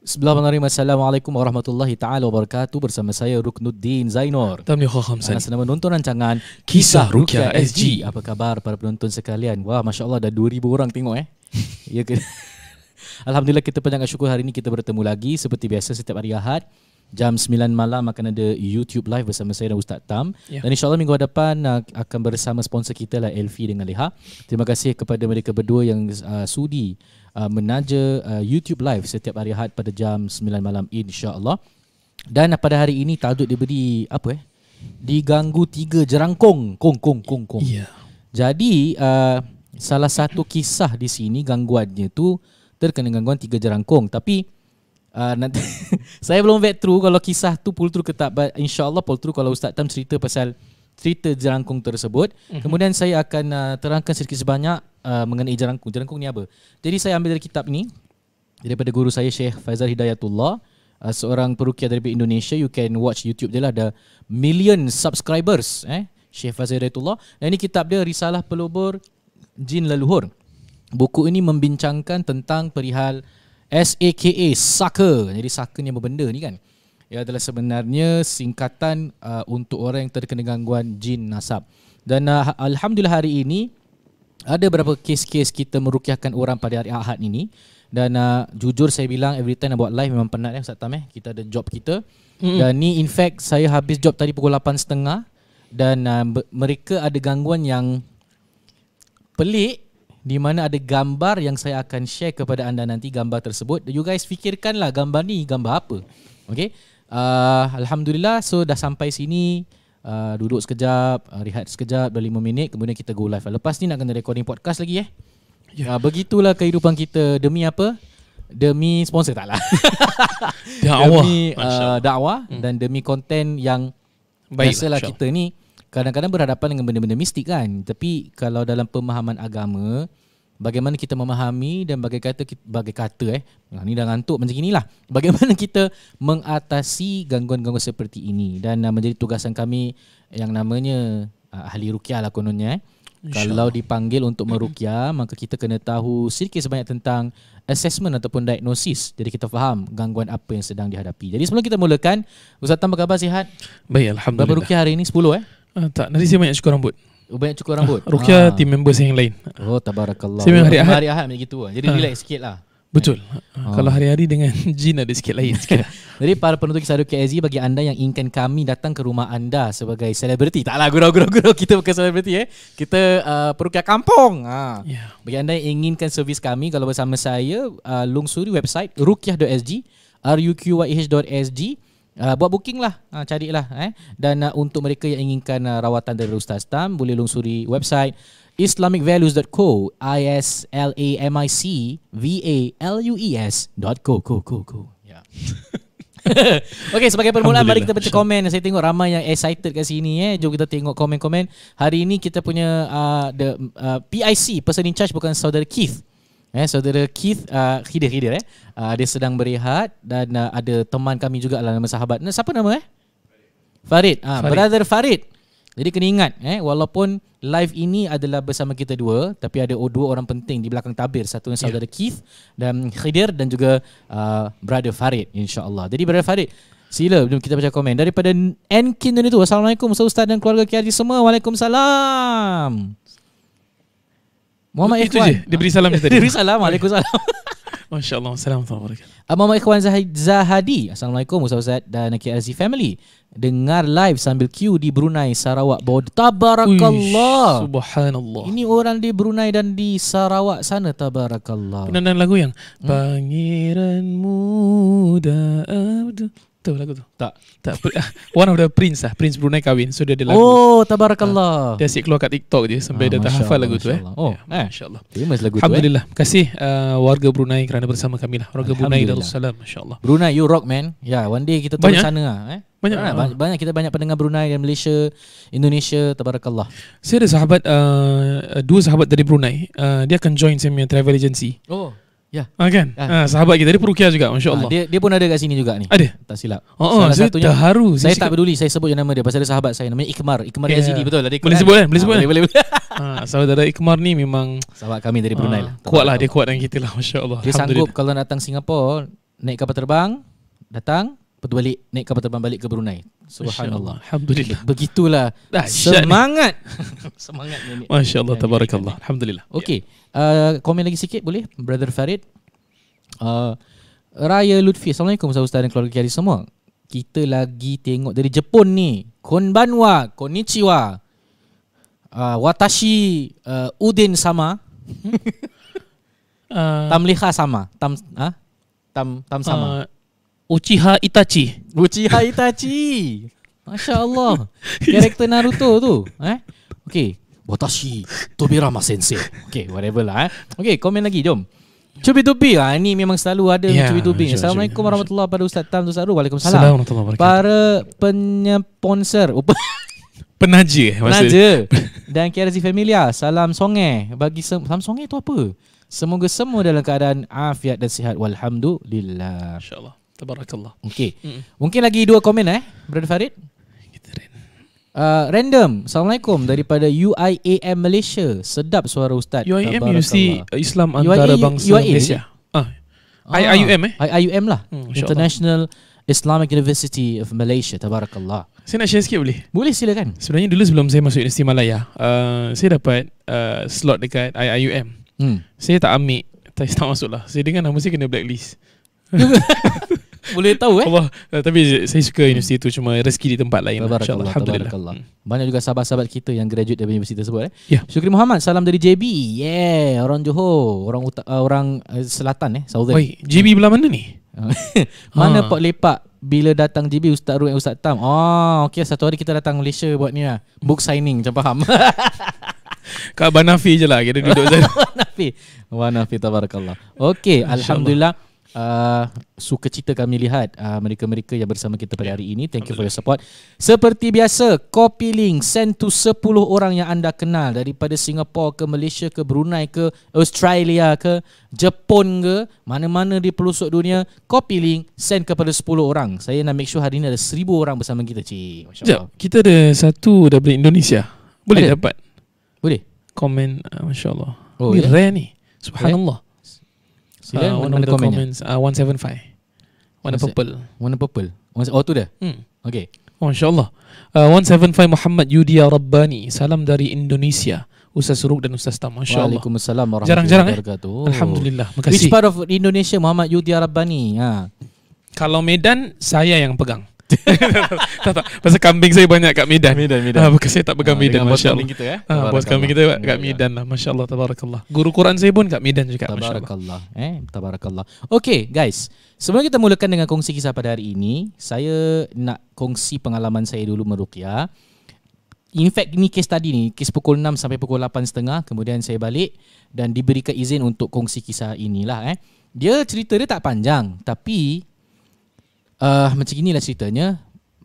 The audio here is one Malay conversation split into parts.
Sebelah menerima Assalamualaikum warahmatullahi taala wabarakatuh bersama saya Ruknuddin Zainor. Tamni Khamsan. Dan senama nonton rancangan Kisah Rukia SG. Apa khabar para penonton sekalian? Wah, masya-Allah dah 2000 orang tengok eh. Ya Alhamdulillah kita panjangkan syukur hari ini kita bertemu lagi seperti biasa setiap hari Ahad jam 9 malam akan ada YouTube live bersama saya dan Ustaz Tam. Yeah. Dan insyaAllah minggu hadapan uh, akan bersama sponsor kita lah Elfi dengan Leha. Terima kasih kepada mereka berdua yang uh, sudi uh, menaja uh, YouTube live setiap hari Ahad pada jam 9 malam insyaAllah. Dan pada hari ini tajuk diberi apa eh? Diganggu tiga jerangkong. Kong, kong, kong, kong. Yeah. Jadi uh, salah satu kisah di sini gangguannya tu terkena gangguan tiga jerangkong. Tapi... Uh, nanti saya belum vet through kalau kisah tu pull through ke tak but insyaallah pull through kalau ustaz Tam cerita pasal cerita jerangkung tersebut mm-hmm. kemudian saya akan uh, terangkan sedikit sebanyak uh, mengenai jerangkung jerangkung ni apa jadi saya ambil dari kitab ni daripada guru saya Syekh Faizal Hidayatullah uh, seorang Perukia dari Indonesia you can watch YouTube dia lah ada million subscribers eh Syekh Faizal Hidayatullah dan ini kitab dia Risalah Pelubur Jin Leluhur buku ini membincangkan tentang perihal S-A-K-A Sucker Jadi sucker ni apa benda ni kan Ia adalah sebenarnya singkatan uh, Untuk orang yang terkena gangguan jin nasab Dan uh, ha-, Alhamdulillah hari ini Ada beberapa kes-kes kita merukiahkan orang pada hari Ahad ini Dan uh, jujur saya bilang Every time nak buat live memang penat ya Ustaz Tam eh Kita ada job kita hmm Dan ni in fact saya habis job tadi pukul 8.30 dan uh, mereka ada gangguan yang pelik di mana ada gambar yang saya akan share kepada anda nanti gambar tersebut. You guys fikirkanlah gambar ni gambar apa. Okay. Uh, Alhamdulillah so dah sampai sini uh, duduk sekejap, uh, rehat sekejap dalam lima minit kemudian kita go live. Lepas ni nak kena recording podcast lagi eh. Ya, yeah. uh, begitulah kehidupan kita demi apa? Demi sponsor lah. demi uh, dakwah hmm. dan demi konten yang Baiklah, biasalah kita ni kadang-kadang berhadapan dengan benda-benda mistik kan tapi kalau dalam pemahaman agama bagaimana kita memahami dan bagai kata bagai kata eh nah, ni dah ngantuk macam inilah bagaimana kita mengatasi gangguan-gangguan seperti ini dan ah, menjadi tugasan kami yang namanya uh, ahli rukyah lah kononnya eh kalau dipanggil untuk merukyah maka kita kena tahu sedikit sebanyak tentang assessment ataupun diagnosis jadi kita faham gangguan apa yang sedang dihadapi. Jadi sebelum kita mulakan Ustaz Tam apa khabar sihat? Baik alhamdulillah. Berapa hari ini 10 eh? Uh, tak, nanti saya banyak cukur rambut. Oh, banyak cukur rambut. Uh, Rukia ah. team members yang lain. Oh, tabarakallah. Saya memang hari Ahad. Hari Ahad macam gitu. Lah. Jadi uh. relax sikit lah. Betul. Oh. Kalau hari-hari dengan jin ada sikit lain sikit. Jadi para penonton kisah Ruki Aziz bagi anda yang ingin kami datang ke rumah anda sebagai selebriti. Taklah gurau-gurau-gurau kita bukan selebriti eh. Kita uh, perukia kampung. Ha. Yeah. Ya. Bagi anda yang inginkan servis kami kalau bersama saya uh, lungsuri website rukiah.sg rukyah.sg. Uh, buat booking lah, uh, lah, eh. Dan uh, untuk mereka yang inginkan uh, rawatan dari Ustaz Tam Boleh lungsuri website islamicvalues.co I-S-L-A-M-I-C-V-A-L-U-E-S e dot co, co, co, co. Yeah. okay, sebagai permulaan mari kita baca komen Saya tengok ramai yang excited kat sini eh. Jom kita tengok komen-komen Hari ini kita punya uh, the uh, PIC, person in charge bukan saudara Keith Eh, saudara Keith ah, Khidir-Khidir uh, eh. Uh, dia sedang berehat dan uh, ada teman kami juga lah nama sahabat. Nah, siapa nama eh? Farid. Ah, uh, Brother Farid. Jadi kena ingat eh walaupun live ini adalah bersama kita dua tapi ada dua orang penting di belakang tabir satu yang saudara yeah. Keith dan Khidir dan juga uh, brother Farid insyaallah. Jadi brother Farid sila kita baca komen daripada Enkin itu. Assalamualaikum Ustaz dan keluarga KRG semua. Waalaikumsalam. Muhammad Itu Ikhwan. Je. Dia beri salam tadi. Dia beri salam. Waalaikumsalam. MasyaAllah. Assalamualaikum warahmatullahi Muhammad Ikhwan Zahadi. Assalamualaikum. Ustaz Ustaz dan KLZ Family. Dengar live sambil queue di Brunei, Sarawak. Tabarakallah. Uish, subhanallah. Ini orang di Brunei dan di Sarawak sana. Tabarakallah. Penandang lagu yang... Hmm? Pangeranmu... Tahu lagu tu? Tak. Tak. One of the prince lah. Prince Brunei kahwin. So dia ada lagu. Oh, tabarakallah. Ah, dia asyik keluar kat TikTok je. Sampai ah, dia tak hafal lagu tu eh. Oh, yeah. Allah. Famous lagu tu eh. Alhamdulillah. kasih uh, warga Brunei kerana bersama kami lah. Warga Brunei Darussalam. Allah. Brunei, you rock man. Ya, yeah, one day kita tu banyak. sana ah, Eh. Banyak, ah, banyak, banyak kita banyak pendengar Brunei dan Malaysia, Indonesia, tabarakallah. Saya ada sahabat, uh, dua sahabat dari Brunei. Uh, dia akan join saya punya travel agency. Oh. Ya. Ah, kan? Ah, ah, sahabat kita dia perukia juga, ah, masya-Allah. Ah, dia dia pun ada kat sini juga ni. Ada. Tak silap. Oh, oh Salah satunya. Terharu. Saya, saya tak peduli saya sebut je nama dia pasal dia sahabat saya namanya Ikmar, Ikmar yeah. Yazidi betul. Lah, dia boleh sebut kan? Boleh ah, sebut. Ah, Boleh, boleh. boleh. ah, saudara Ikmar ni memang sahabat kami dari Brunei ah, lah. Kuatlah dia kuat dengan kita lah, masya-Allah. Dia sanggup kalau datang Singapura, naik kapal terbang, datang, pergi balik, naik kapal terbang balik ke Brunei. Subhanallah. Alhamdulillah. Begitulah ah, semangat. semangat Masya-Allah tabarakallah. Alhamdulillah. Okay, Yeah. Uh, komen lagi sikit boleh Brother Farid. Uh, Raya Lutfi. Assalamualaikum Ustaz dan keluarga kiari semua. Kita lagi tengok dari Jepun ni. Konbanwa, konnichiwa. Uh, watashi uh, Udin sama. uh, Tamliha sama. Tam ha? Tam tam sama. Uh, Uchiha Itachi. Uchiha Itachi. Masya Allah. Karakter Naruto tu. Eh? Okay. Watashi Tobirama Sensei. Okay, whatever lah. Eh. Okay, komen lagi. Jom. Cubi tubi ah ini memang selalu ada yeah, cubi tubi. Assalamualaikum warahmatullahi wabarakatuh pada Ustaz Tam Ustaz Ruh. Waalaikumsalam. Assalamualaikum warahmatullahi wabarakatuh. Para penyponsor Upa- penaja penaja eh, dan KRZ Familia. Salam Songe bagi sem- Salam Songe tu apa? Semoga semua dalam keadaan afiat dan sihat walhamdulillah. Insyaallah. Tabarakallah. Okey. Mungkin lagi dua komen eh, Brother Farid. Kita random. Uh, random. Assalamualaikum daripada UIAM Malaysia. Sedap suara ustaz. UIAM Universiti Islam Antara Bangsa UIA? Malaysia. Ah. Ah, IIUM eh? IIUM lah. Hmm, International Islamic University of Malaysia. Tabarakallah. Saya nak share sikit boleh? Boleh silakan. Sebenarnya dulu sebelum saya masuk Universiti Malaya, uh, saya dapat uh, slot dekat IIUM. Hmm. Saya tak ambil. Tak, tak masuk lah. Saya dengar nama saya kena blacklist. Boleh tahu eh Allah. Eh, tapi saya suka universiti hmm. Cuma rezeki di tempat lain lah. Alhamdulillah hmm. Banyak juga sahabat-sahabat kita Yang graduate dari universiti tersebut eh. yeah. Syukri Muhammad Salam dari JB Yeah Orang Johor Orang uh, orang eh, selatan eh Southern Oi, JB belah mana ni Mana ha. Port Lepak bila datang JB Ustaz Ru dan Ustaz Tam Oh ah, ok satu hari kita datang Malaysia buat ni lah Book signing macam faham Kak Banafi je lah kita duduk sana Banafi Banafi tabarakallah Ok Alhamdulillah uh, suka cita kami lihat uh, mereka-mereka yang bersama kita pada ya. hari ini. Thank you for your support. Seperti biasa, copy link send to 10 orang yang anda kenal daripada Singapura ke Malaysia ke Brunei ke Australia ke Jepun ke mana-mana di pelosok dunia. Copy link send kepada 10 orang. Saya nak make sure hari ini ada 1000 orang bersama kita. Cik. Sekejap, kita ada satu dah dari Indonesia. Boleh ada? dapat? Boleh. Comment, uh, MasyaAllah. Oh, ini yeah? rare ni. Subhanallah. Okay. Sila uh, ah, one, one of the comment comments uh, ah, 175 One of purple warna purple Oh tu dia hmm. Okay Oh insyaAllah ah, seven five Muhammad Yudia ya Rabbani Salam dari Indonesia Ustaz Suruk dan Ustaz Tam Masya Allah Waalaikumsalam Jarang-jarang eh Alhamdulillah Terima Which part of Indonesia Muhammad Yudia ya Rabbani ha. Kalau Medan Saya yang pegang tak, tak. Pasal kambing saya banyak kat Midan. Midan Midan. Ah, bukan saya tak pegang ah, Medan, Masya Allah. Kita, eh? ah, bos kambing kita kat Midan lah, Masya Allah, Tabarakallah. Guru Quran saya pun kat Midan juga, Masya Allah. Eh, Tabarakallah. Okay, guys. Sebelum kita mulakan dengan kongsi kisah pada hari ini, saya nak kongsi pengalaman saya dulu merukia. In fact, ni kes tadi ni, kes pukul 6 sampai pukul 8.30, kemudian saya balik dan diberikan izin untuk kongsi kisah inilah. Eh. Dia cerita dia tak panjang, tapi uh, macam inilah ceritanya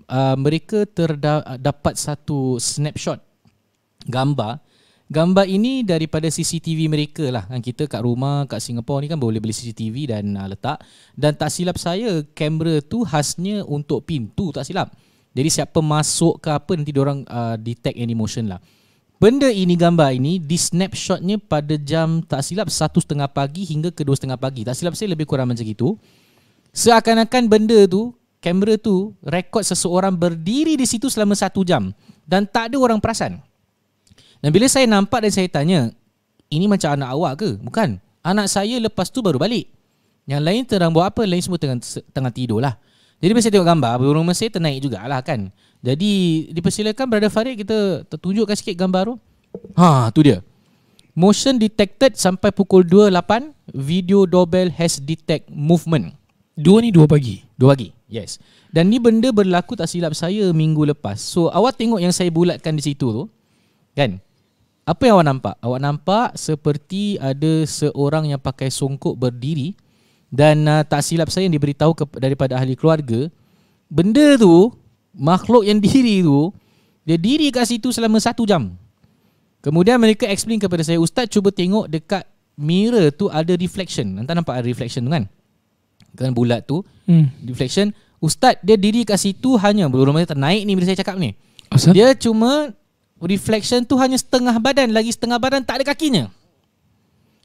uh, mereka terdapat satu snapshot gambar gambar ini daripada CCTV mereka lah kan kita kat rumah kat Singapore ni kan boleh beli CCTV dan uh, letak dan tak silap saya kamera tu khasnya untuk pintu tak silap jadi siapa masuk ke apa nanti diorang uh, detect any motion lah Benda ini gambar ini di snapshotnya pada jam tak silap 1.30 pagi hingga ke 2.30 pagi. Tak silap saya lebih kurang macam itu. Seakan-akan benda tu, kamera tu rekod seseorang berdiri di situ selama satu jam dan tak ada orang perasan. Dan bila saya nampak dan saya tanya, ini macam anak awak ke? Bukan. Anak saya lepas tu baru balik. Yang lain terang buat apa, lain semua tengah, tengah tidur lah. Jadi bila saya tengok gambar, burung mesir ternaik jugalah kan. Jadi dipersilakan Brother Farid kita tunjukkan sikit gambar tu. Ha, tu dia. Motion detected sampai pukul 2.08, video doorbell has detect movement. Dua ni dua pagi. Dua pagi. Yes. Dan ni benda berlaku tak silap saya minggu lepas. So awak tengok yang saya bulatkan di situ tu. Kan? Apa yang awak nampak? Awak nampak seperti ada seorang yang pakai songkok berdiri dan uh, tak silap saya yang diberitahu ke, daripada ahli keluarga, benda tu, makhluk yang diri tu, dia diri kat situ selama satu jam. Kemudian mereka explain kepada saya, Ustaz cuba tengok dekat mirror tu ada reflection. Nanti nampak ada reflection tu kan? kan bulat tu hmm. deflection ustaz dia diri kat situ hanya belum mesti naik ni bila saya cakap ni Asal? dia cuma reflection tu hanya setengah badan lagi setengah badan tak ada kakinya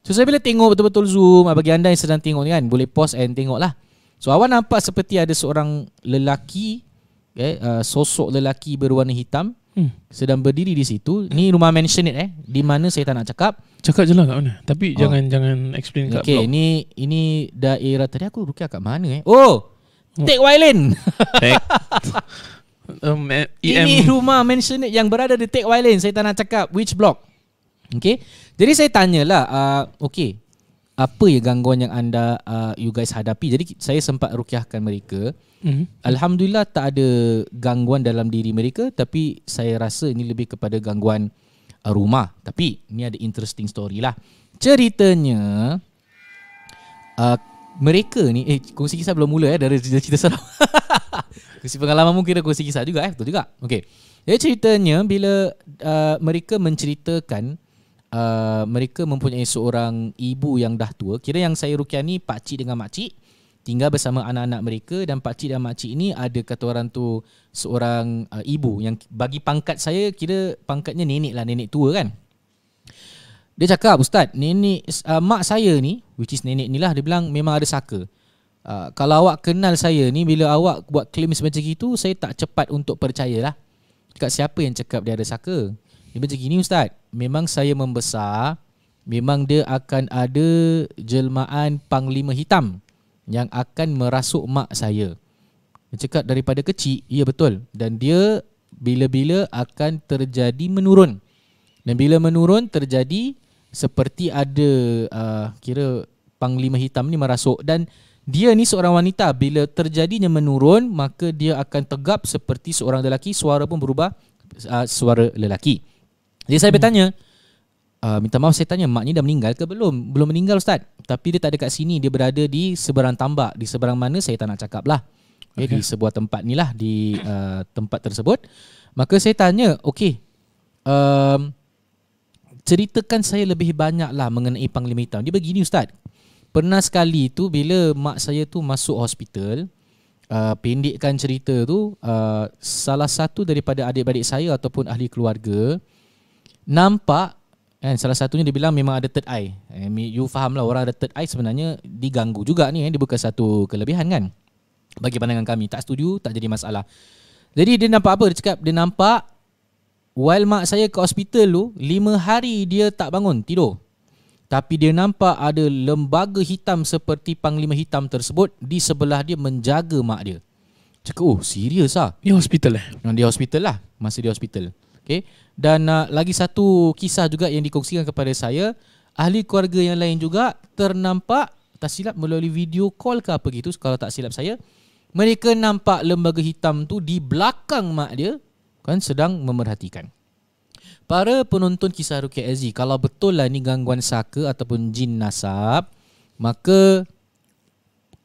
so saya bila tengok betul-betul zoom ah, bagi anda yang sedang tengok ni kan boleh pause and tengok lah so awak nampak seperti ada seorang lelaki okay, uh, eh, ah, sosok lelaki berwarna hitam mm. sedang berdiri di situ. Ini rumah mansionet eh. Di mana saya tak nak cakap. Cakap je lah kat mana. Tapi oh. jangan jangan explain kat okay, Ini ini daerah tadi aku rukia kat mana eh. Oh, oh. Take Wild Lane. um, eh, e ini rumah mansionet yang berada di Take Wild Saya tak nak cakap which block. Okay. Jadi saya tanyalah. Uh, okay, apa ya gangguan yang anda uh, you guys hadapi. Jadi saya sempat rukiahkan mereka. Mm-hmm. Alhamdulillah tak ada gangguan dalam diri mereka tapi saya rasa ini lebih kepada gangguan uh, rumah. Tapi ini ada interesting story lah. Ceritanya uh, mereka ni eh kongsi kisah belum mula eh dari cerita seram. kongsi pengalaman mungkin ada kongsi kisah juga eh betul juga. Okey. Jadi ceritanya bila uh, mereka menceritakan uh, mereka mempunyai seorang ibu yang dah tua. Kira yang saya rukian ni pak cik dengan mak cik tinggal bersama anak-anak mereka dan pak cik dan mak cik ni ada kata orang tu seorang uh, ibu yang bagi pangkat saya kira pangkatnya nenek lah nenek tua kan. Dia cakap, "Ustaz, nenek uh, mak saya ni, which is nenek ni lah, dia bilang memang ada saka." Uh, kalau awak kenal saya ni bila awak buat klaim macam itu, saya tak cepat untuk percayalah. Dekat siapa yang cakap dia ada saka? Dia macam gini Ustaz Memang saya membesar Memang dia akan ada jelmaan panglima hitam Yang akan merasuk mak saya Dia cakap daripada kecil Ya betul Dan dia bila-bila akan terjadi menurun Dan bila menurun terjadi Seperti ada uh, kira panglima hitam ni merasuk Dan dia ni seorang wanita Bila terjadinya menurun Maka dia akan tegap seperti seorang lelaki Suara pun berubah uh, suara lelaki jadi saya hmm. bertanya uh, Minta maaf saya tanya Mak ni dah meninggal ke belum? Belum meninggal Ustaz Tapi dia tak ada kat sini Dia berada di seberang tambak Di seberang mana saya tak nak cakap lah okay. Eh, di sebuah tempat ni lah Di uh, tempat tersebut Maka saya tanya Okay um, Ceritakan saya lebih banyak lah Mengenai Panglima Hitam Dia begini Ustaz Pernah sekali tu Bila mak saya tu masuk hospital Uh, pendekkan cerita tu uh, salah satu daripada adik-adik saya ataupun ahli keluarga nampak kan salah satunya dia bilang memang ada third eye. Eh, you faham lah orang ada third eye sebenarnya diganggu juga ni. Eh. Dia bukan satu kelebihan kan. Bagi pandangan kami. Tak setuju, tak jadi masalah. Jadi dia nampak apa? Dia cakap dia nampak while mak saya ke hospital tu, lima hari dia tak bangun, tidur. Tapi dia nampak ada lembaga hitam seperti panglima hitam tersebut di sebelah dia menjaga mak dia. Cakap, oh serius ah? Di hospital eh? Di hospital lah. masih di hospital okay? Dan uh, lagi satu kisah juga yang dikongsikan kepada saya Ahli keluarga yang lain juga Ternampak Tak silap melalui video call ke apa gitu Kalau tak silap saya Mereka nampak lembaga hitam tu Di belakang mak dia Kan sedang memerhatikan Para penonton kisah Rukia Ezi Kalau betul lah ni gangguan saka Ataupun jin nasab Maka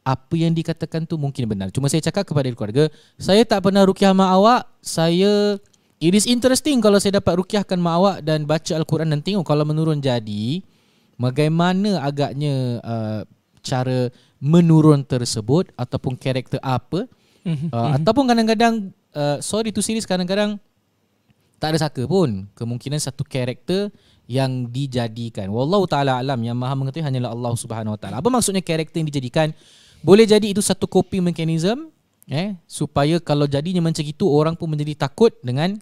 apa yang dikatakan tu mungkin benar. Cuma saya cakap kepada keluarga, saya tak pernah rukiah mak awak. Saya It is interesting kalau saya dapat rukiahkan mak awak dan baca Al-Quran dan tengok kalau menurun jadi bagaimana agaknya uh, cara menurun tersebut ataupun karakter apa mhm. uh, mhm. ataupun kadang-kadang uh, sorry to series kadang-kadang tak ada saka pun kemungkinan satu karakter yang dijadikan wallahu taala alam yang maha mengetahui hanyalah Allah Subhanahu wa taala apa maksudnya karakter yang dijadikan boleh jadi itu satu coping mechanism eh supaya kalau jadinya macam itu orang pun menjadi takut dengan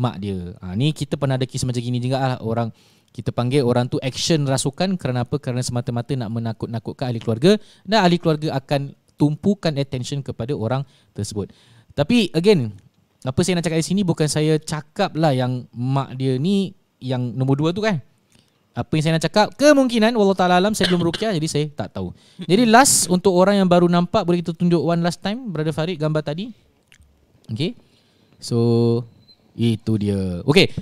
mak dia. Ha, ni kita pernah ada kes macam gini juga lah orang kita panggil orang tu action rasukan kerana apa? Kerana semata-mata nak menakut-nakutkan ahli keluarga dan ahli keluarga akan tumpukan attention kepada orang tersebut. Tapi again, apa saya nak cakap di sini bukan saya cakap lah yang mak dia ni yang nombor dua tu kan apa yang saya nak cakap kemungkinan wallah taala alam saya belum rukyah jadi saya tak tahu. Jadi last untuk orang yang baru nampak boleh kita tunjuk one last time brother Farid gambar tadi. Okay, So itu dia. Okay,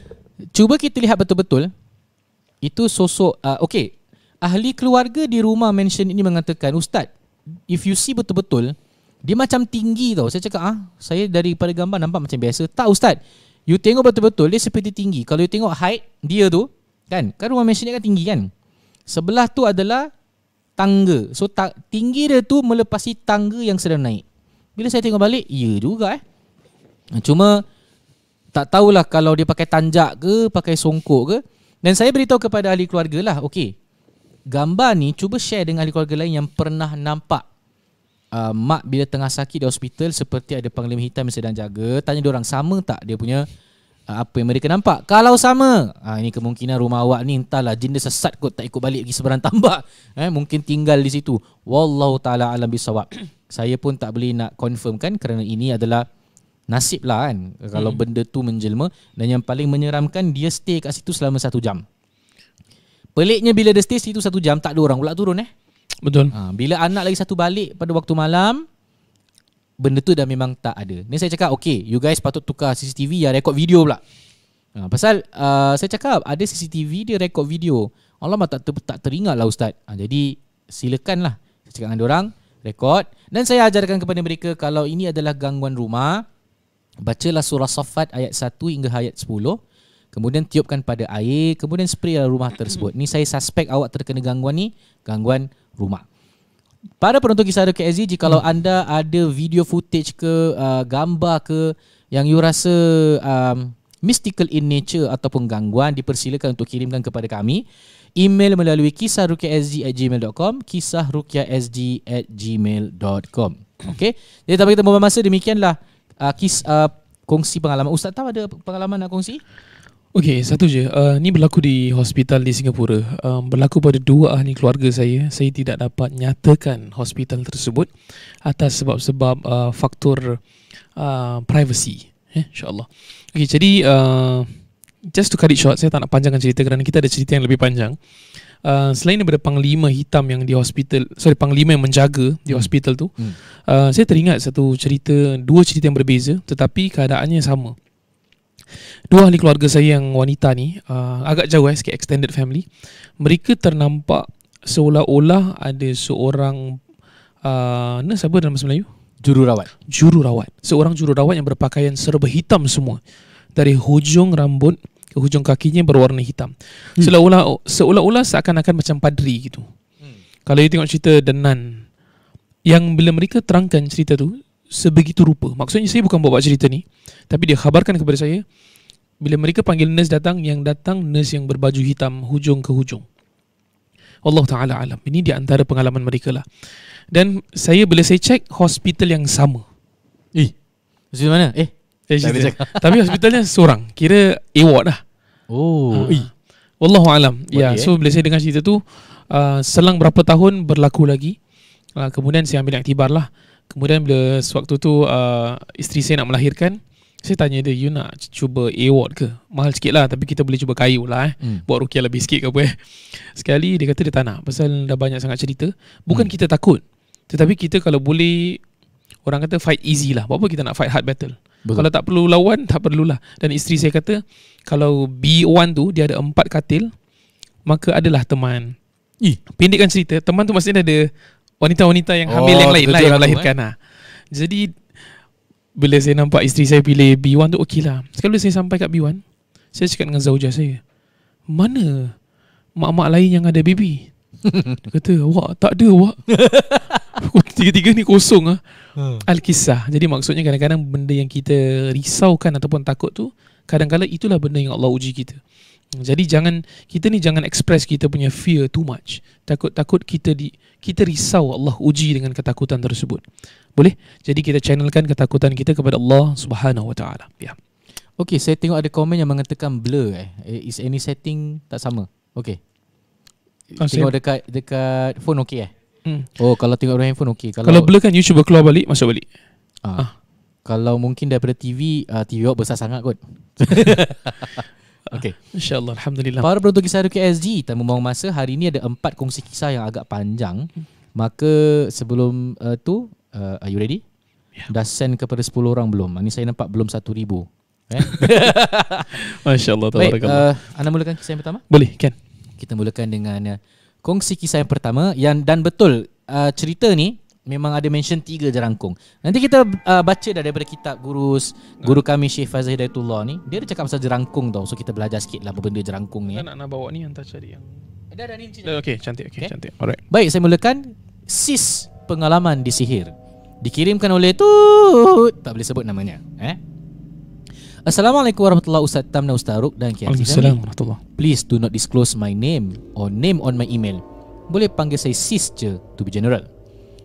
Cuba kita lihat betul-betul itu sosok uh, okey. Ahli keluarga di rumah mansion ini mengatakan, "Ustaz, if you see betul-betul dia macam tinggi tau." Saya cakap, "Ah, saya daripada gambar nampak macam biasa." "Tak, ustaz. You tengok betul-betul dia seperti tinggi. Kalau you tengok height dia tu, Kan? Kan rumah mansion dia kan tinggi kan? Sebelah tu adalah tangga. So ta- tinggi dia tu melepasi tangga yang sedang naik. Bila saya tengok balik, ya juga eh. Cuma tak tahulah kalau dia pakai tanjak ke, pakai songkok ke. Dan saya beritahu kepada ahli keluarga lah, okey. Gambar ni cuba share dengan ahli keluarga lain yang pernah nampak uh, mak bila tengah sakit di hospital seperti ada panglima hitam yang sedang jaga. Tanya dia orang sama tak dia punya Ah, apa yang mereka nampak Kalau sama ha, Ini kemungkinan rumah awak ni Entahlah jin dia sesat kot Tak ikut balik pergi seberang tambak eh, Mungkin tinggal di situ Wallahu ta'ala alam bisawab Saya pun tak boleh nak confirmkan Kerana ini adalah Nasib lah kan Kalau hmm. benda tu menjelma Dan yang paling menyeramkan Dia stay kat situ selama satu jam Peliknya bila dia stay situ satu jam Tak ada orang pula turun eh Betul ha, Bila anak lagi satu balik pada waktu malam benda tu dah memang tak ada. Ni saya cakap, okay, you guys patut tukar CCTV yang rekod video pula. Ha, pasal uh, saya cakap, ada CCTV dia rekod video. Allah tak, ter, tak teringat lah Ustaz. Ha, jadi, silakanlah. Saya cakap dengan orang rekod. Dan saya ajarkan kepada mereka, kalau ini adalah gangguan rumah, bacalah surah Safat ayat 1 hingga ayat 10. Kemudian tiupkan pada air, kemudian spray rumah tersebut. Ni saya suspek awak terkena gangguan ni, gangguan rumah. Para penonton kisah ada KSZ Jikalau hmm. anda ada video footage ke uh, Gambar ke Yang you rasa um, Mystical in nature Ataupun gangguan Dipersilakan untuk kirimkan kepada kami Email melalui kisahrukiasg at gmail.com Kisahrukiasg at gmail.com Okay Jadi tanpa kita membuang masa Demikianlah uh, kis, uh, Kongsi pengalaman Ustaz tahu ada pengalaman nak kongsi? Okey, satu je. Uh, ni berlaku di hospital di Singapura. Um, berlaku pada dua ahli keluarga saya. Saya tidak dapat nyatakan hospital tersebut atas sebab-sebab uh, faktor uh, privacy. Eh, InsyaAllah. Okey, jadi uh, just to cut it short, saya tak nak panjangkan cerita kerana kita ada cerita yang lebih panjang. Uh, selain daripada panglima hitam yang di hospital, sorry, panglima yang menjaga di hmm. hospital tu, hmm. uh, saya teringat satu cerita, dua cerita yang berbeza tetapi keadaannya sama dua ahli keluarga saya yang wanita ni uh, agak jauh eh sikit extended family mereka ternampak seolah-olah ada seorang uh, nurse apa dalam bahasa Melayu jururawat jururawat seorang jururawat yang berpakaian serba hitam semua dari hujung rambut ke hujung kakinya berwarna hitam hmm. seolah-olah seolah-olah seakan-akan macam padri gitu hmm. kalau you tengok cerita The yang bila mereka terangkan cerita tu sebegitu rupa. Maksudnya saya bukan bawa cerita ni, tapi dia khabarkan kepada saya bila mereka panggil nurse datang yang datang nurse yang berbaju hitam hujung ke hujung. Allah taala alam. Ini di antara pengalaman mereka lah. Dan saya bila saya cek hospital yang sama. Eh, di mana? Eh, eh tak tak tapi hospitalnya seorang. Kira A lah. Oh, ha. eh. Wallahu alam. Ya, yeah. so bila saya dengar cerita tu uh, selang berapa tahun berlaku lagi. Uh, kemudian saya ambil iktibar lah. Kemudian bila sewaktu tu uh, isteri saya nak melahirkan, saya tanya dia, you nak cuba award ke? Mahal sikit lah tapi kita boleh cuba kayu lah eh. Hmm. Buat rukiah lebih sikit ke apa eh. Sekali dia kata dia tak nak pasal dah banyak sangat cerita. Bukan hmm. kita takut. Tetapi kita kalau boleh, orang kata fight easy lah. Buat apa kita nak fight hard battle? Betul. Kalau tak perlu lawan, tak perlulah. Dan isteri saya kata, kalau B1 tu dia ada empat katil, maka adalah teman. Eh. cerita, teman tu maksudnya ada wanita-wanita yang hamil oh, yang lain lah yang lah melahirkan lah. Jadi bila saya nampak isteri saya pilih B1 tu okey lah. Sekali saya sampai kat B1, saya cakap dengan Zauja saya, mana mak-mak lain yang ada baby? Dia kata, wah tak ada wah. Tiga-tiga ni kosong lah. Hmm. Al-Kisah. Jadi maksudnya kadang-kadang benda yang kita risaukan ataupun takut tu, kadang-kadang itulah benda yang Allah uji kita. Jadi jangan kita ni jangan express kita punya fear too much. Takut-takut kita di kita risau Allah uji dengan ketakutan tersebut. Boleh? Jadi kita channelkan ketakutan kita kepada Allah Subhanahu Wa Taala. Ya. Okey, saya tengok ada komen yang mengatakan blur eh. eh is any setting tak sama? Okey. Oh, tengok siap. dekat dekat phone okey eh? Hmm. Oh, kalau tengok dalam handphone okey. Kalau, kalau blur kan you cuba keluar balik, masuk balik. Ah. ah. Kalau mungkin daripada TV, uh, ah, TV awak besar sangat kot. Okay. InsyaAllah, Alhamdulillah. Para penonton kisah Ruki SG, tak membuang masa. Hari ini ada empat kongsi kisah yang agak panjang. Maka sebelum uh, tu, uh, are you ready? Yeah. Dah send kepada 10 orang belum? Ini saya nampak belum 1,000. Eh? MasyaAllah, Insyaallah. uh, anda mulakan kisah yang pertama? Boleh, kan. Kita mulakan dengan uh, kongsi kisah yang pertama. yang Dan betul, uh, cerita ni memang ada mention tiga jerangkung. Nanti kita uh, baca dah daripada kitab guru guru kami Syekh Fazil Hidayatullah ni. Dia ada cakap pasal jerangkung tau. So kita belajar sikit lah apa benda jerangkung ni. Kita eh. nak nak bawa ni hantar cari yang. Ada ada ni cantik. Okey, cantik. Okey, okay. cantik. Alright. Baik, saya mulakan sis pengalaman di sihir. Dikirimkan oleh tu tak boleh sebut namanya, eh. Assalamualaikum warahmatullahi Ustaz Tam dan Ustaz Ruk dan Kiai warahmatullahi. Please do not disclose my name or name on my email. Boleh panggil saya sis je to be general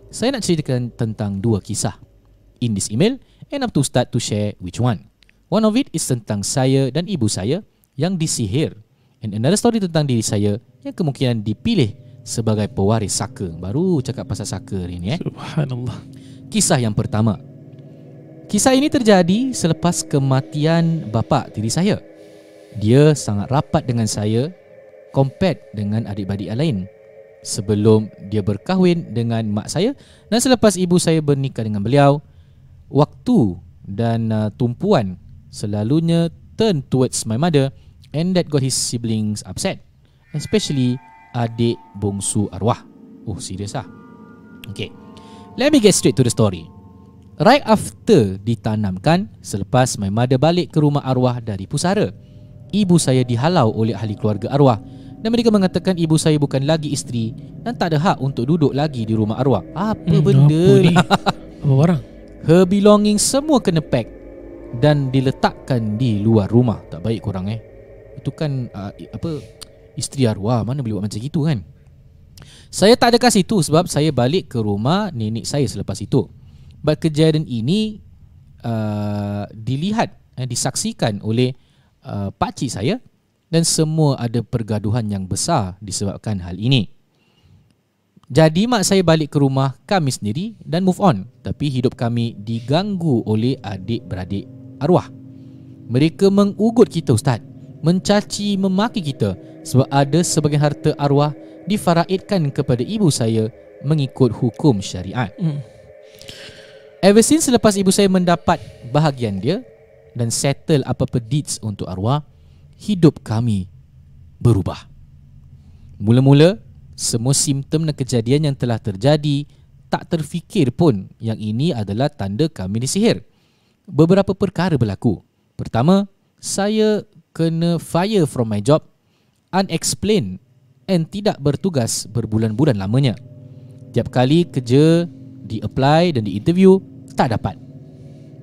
saya nak ceritakan tentang dua kisah in this email and up to start to share which one. One of it is tentang saya dan ibu saya yang disihir and another story tentang diri saya yang kemungkinan dipilih sebagai pewaris saka. Baru cakap pasal saka hari ni eh. Subhanallah. Kisah yang pertama. Kisah ini terjadi selepas kematian bapa diri saya. Dia sangat rapat dengan saya compared dengan adik-adik lain sebelum dia berkahwin dengan mak saya dan selepas ibu saya bernikah dengan beliau waktu dan uh, tumpuan selalunya turn towards my mother and that got his siblings upset especially adik bongsu arwah oh serius ah okay let me get straight to the story right after ditanamkan selepas my mother balik ke rumah arwah dari pusara ibu saya dihalau oleh ahli keluarga arwah dan mereka mengatakan ibu saya bukan lagi isteri dan tak ada hak untuk duduk lagi di rumah arwah. Apa hmm, benda apa ni? Apa barang? Her belonging semua kena pack dan diletakkan di luar rumah. Tak baik korang eh. Itu kan uh, apa isteri arwah mana boleh buat macam itu kan? Saya tak ada kasih tu sebab saya balik ke rumah nenek saya selepas itu. But kejadian ini uh, dilihat eh, disaksikan oleh uh, pakcik saya dan semua ada pergaduhan yang besar disebabkan hal ini. Jadi mak saya balik ke rumah kami sendiri dan move on. Tapi hidup kami diganggu oleh adik-beradik arwah. Mereka mengugut kita ustaz. Mencaci memaki kita sebab ada sebagian harta arwah difaraidkan kepada ibu saya mengikut hukum syariat. Hmm. Ever since selepas ibu saya mendapat bahagian dia dan settle apa-apa deeds untuk arwah, hidup kami berubah. Mula-mula, semua simptom dan kejadian yang telah terjadi tak terfikir pun yang ini adalah tanda kami disihir. Beberapa perkara berlaku. Pertama, saya kena fire from my job unexplained and tidak bertugas berbulan-bulan lamanya. Setiap kali kerja di apply dan di interview tak dapat.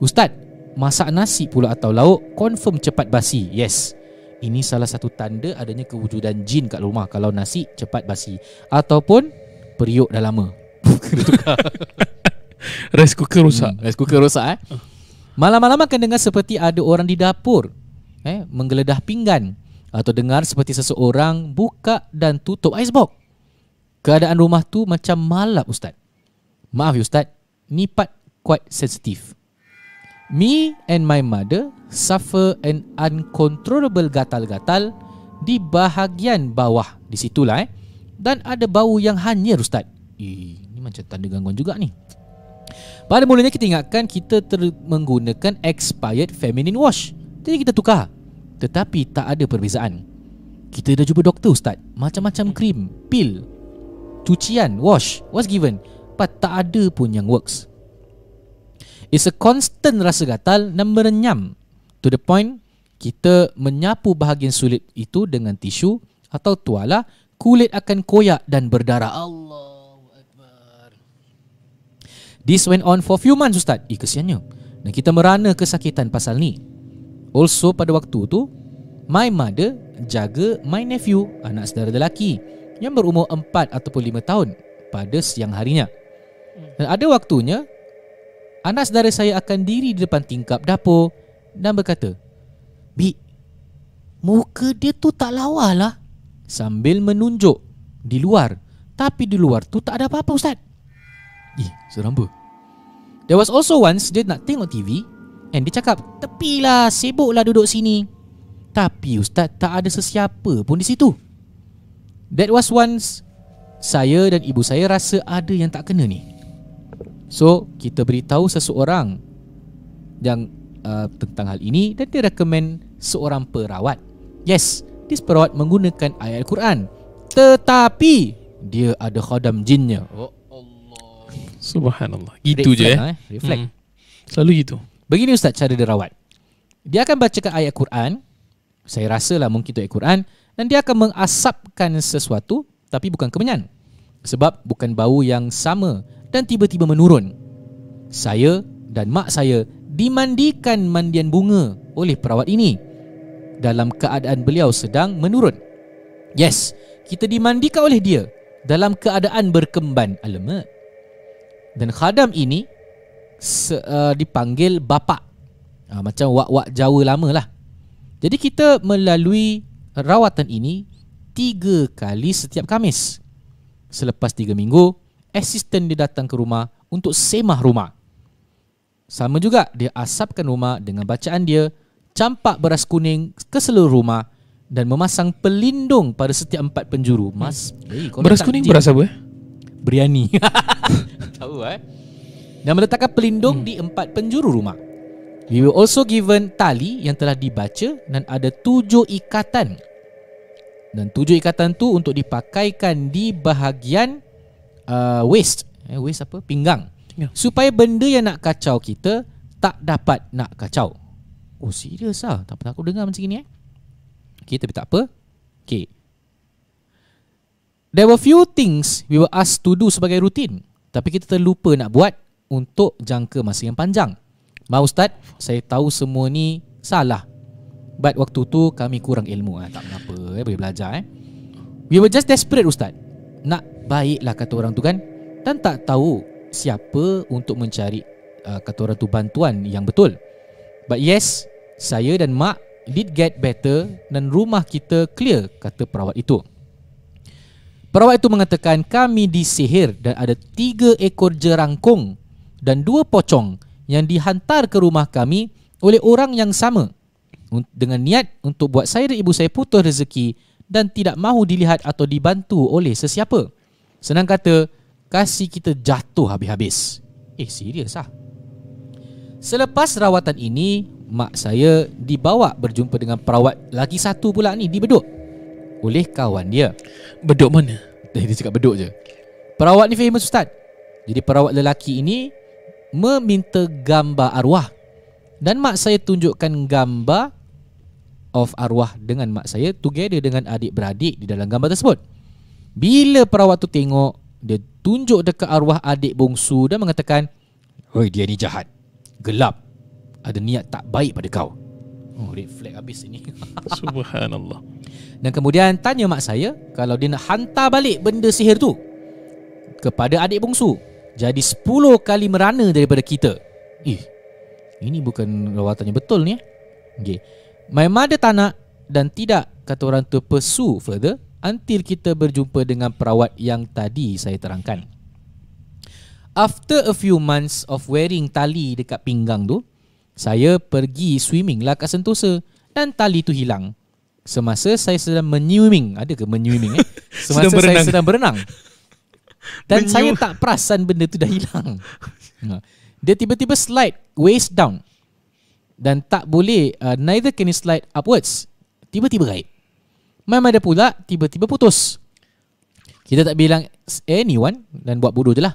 Ustaz, masak nasi pula atau lauk confirm cepat basi. Yes. Ini salah satu tanda adanya kewujudan jin kat rumah kalau nasi cepat basi ataupun periuk dah lama. rice cooker rosak. Hmm, rice cooker rosak eh. Malam-malam akan dengar seperti ada orang di dapur eh menggeledah pinggan atau dengar seperti seseorang buka dan tutup icebox. Keadaan rumah tu macam malap ustaz. Maaf ya ustaz, nipat quite sensitive. Me and my mother suffer an uncontrollable gatal-gatal di bahagian bawah di situlah eh dan ada bau yang hanyir ustaz. Eh, ini macam tanda gangguan juga ni. Pada mulanya kita ingatkan kita ter- menggunakan expired feminine wash. Jadi kita tukar. Tetapi tak ada perbezaan. Kita dah jumpa doktor ustaz, macam-macam krim, pil, cucian, wash was given, but tak ada pun yang works. It's a constant rasa gatal dan merenyam To the point, kita menyapu bahagian sulit itu dengan tisu atau tuala, kulit akan koyak dan berdarah. Allahu Akbar. This went on for few months, Ustaz. Ih, kesiannya. Dan kita merana kesakitan pasal ni. Also, pada waktu tu, my mother jaga my nephew, anak saudara lelaki, yang berumur 4 ataupun 5 tahun pada siang harinya. Dan ada waktunya, anak saudara saya akan diri di depan tingkap dapur dan berkata Bi Muka dia tu tak lawa lah Sambil menunjuk Di luar Tapi di luar tu tak ada apa-apa Ustaz Ih, seram ber. There was also once dia nak tengok TV And dia cakap Tepilah, sibuklah duduk sini Tapi Ustaz tak ada sesiapa pun di situ That was once Saya dan ibu saya rasa ada yang tak kena ni So, kita beritahu seseorang Yang uh, tentang hal ini dan dia recommend seorang perawat. Yes, this perawat menggunakan ayat Al-Quran. Tetapi dia ada khadam jinnya. Oh Allah. Subhanallah. Gitu je eh? Lah, eh. Reflect. Hmm. Selalu gitu. Begini ustaz cara dia rawat. Dia akan bacakan ayat Quran. Saya rasalah mungkin itu ayat Quran dan dia akan mengasapkan sesuatu tapi bukan kemenyan. Sebab bukan bau yang sama dan tiba-tiba menurun. Saya dan mak saya dimandikan mandian bunga oleh perawat ini dalam keadaan beliau sedang menurun. Yes, kita dimandikan oleh dia dalam keadaan berkemban alamak. Dan khadam ini se, uh, dipanggil bapak. Uh, macam wak-wak Jawa lama lah. Jadi kita melalui rawatan ini tiga kali setiap Kamis. Selepas tiga minggu, asisten dia datang ke rumah untuk semah rumah. Sama juga dia asapkan rumah dengan bacaan dia campak beras kuning ke seluruh rumah dan memasang pelindung pada setiap empat penjuru. Hmm. Mas, hmm. eh, eh beras kuning dia. beras apa? Eh? Biryani. Tahu eh? Dan meletakkan pelindung hmm. di empat penjuru rumah. We were also given tali yang telah dibaca dan ada tujuh ikatan. Dan tujuh ikatan tu untuk dipakaikan di bahagian uh, waist. Eh, waist apa? Pinggang. Yeah. Supaya benda yang nak kacau kita tak dapat nak kacau. Oh serius ah. Tak pernah aku dengar macam ni eh. Okay, tapi tak apa. Okay. There were few things we were asked to do sebagai rutin. Tapi kita terlupa nak buat untuk jangka masa yang panjang. Mak Ustaz, saya tahu semua ni salah. But waktu tu kami kurang ilmu. Eh. Tak kenapa. Eh. Boleh belajar. Eh. We were just desperate Ustaz. Nak baiklah kata orang tu kan. Dan tak tahu siapa untuk mencari uh, kata orang tu bantuan yang betul. But yes, saya dan mak did get better dan rumah kita clear kata perawat itu. Perawat itu mengatakan kami disihir dan ada tiga ekor jerangkung dan dua pocong yang dihantar ke rumah kami oleh orang yang sama dengan niat untuk buat saya dan ibu saya putus rezeki dan tidak mahu dilihat atau dibantu oleh sesiapa. Senang kata, Kasih kita jatuh habis-habis. Eh, serius ah. Selepas rawatan ini, mak saya dibawa berjumpa dengan perawat lagi satu pula ni di bedok oleh kawan dia. Bedok mana? Eh, dia cakap bedok je. Perawat ni famous ustaz. Jadi perawat lelaki ini meminta gambar arwah dan mak saya tunjukkan gambar of arwah dengan mak saya together dengan adik-beradik di dalam gambar tersebut. Bila perawat tu tengok dia tunjuk dekat arwah adik bongsu dan mengatakan, "Oi, dia ni jahat. Gelap. Ada niat tak baik pada kau." Oh, red flag habis ini. Subhanallah. Dan kemudian tanya mak saya kalau dia nak hantar balik benda sihir tu kepada adik bongsu. Jadi 10 kali merana daripada kita. Ih, Ini bukan rawatannya betul ni. Eh. Okey. My mother tak nak dan tidak kata orang tu pursue further until kita berjumpa dengan perawat yang tadi saya terangkan. After a few months of wearing tali dekat pinggang tu, saya pergi swimming lah kat Sentosa dan tali tu hilang. Semasa saya sedang menyuiming, ada ke menyuiming eh? Semasa sedang saya sedang berenang. Dan Menyu. saya tak perasan benda tu dah hilang. Ha. Dia tiba-tiba slide waist down. Dan tak boleh, uh, neither can it slide upwards. Tiba-tiba gaib. Memang ada pula tiba-tiba putus. Kita tak bilang eh, anyone dan buat bodoh je lah.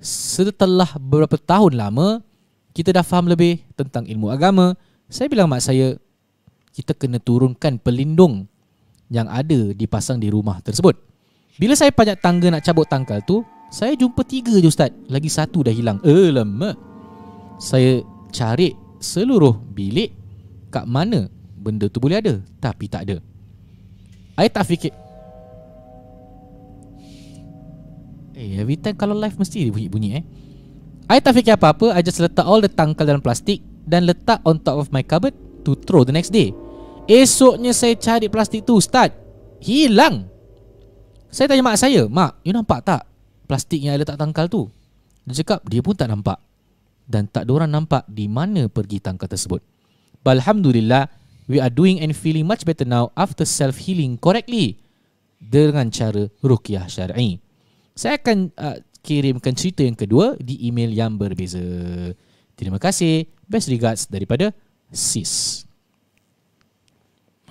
Setelah beberapa tahun lama, kita dah faham lebih tentang ilmu agama. Saya bilang mak saya, kita kena turunkan pelindung yang ada dipasang di rumah tersebut. Bila saya panjat tangga nak cabut tangkal tu, saya jumpa tiga je Ustaz. Lagi satu dah hilang. Eh lama. Saya cari seluruh bilik kat mana benda tu boleh ada. Tapi tak ada. I tak fikir Eh, hey, every time kalau live mesti bunyi-bunyi eh I tak fikir apa-apa I just letak all the tangkal dalam plastik Dan letak on top of my cupboard To throw the next day Esoknya saya cari plastik tu Ustaz Hilang Saya tanya mak saya Mak, you nampak tak Plastik yang I letak tangkal tu Dia cakap dia pun tak nampak Dan tak ada orang nampak Di mana pergi tangkal tersebut Alhamdulillah We are doing and feeling much better now after self healing correctly dengan cara ruqyah syar'i. Saya akan uh, kirimkan cerita yang kedua di email yang berbeza. Terima kasih. Best regards daripada Sis.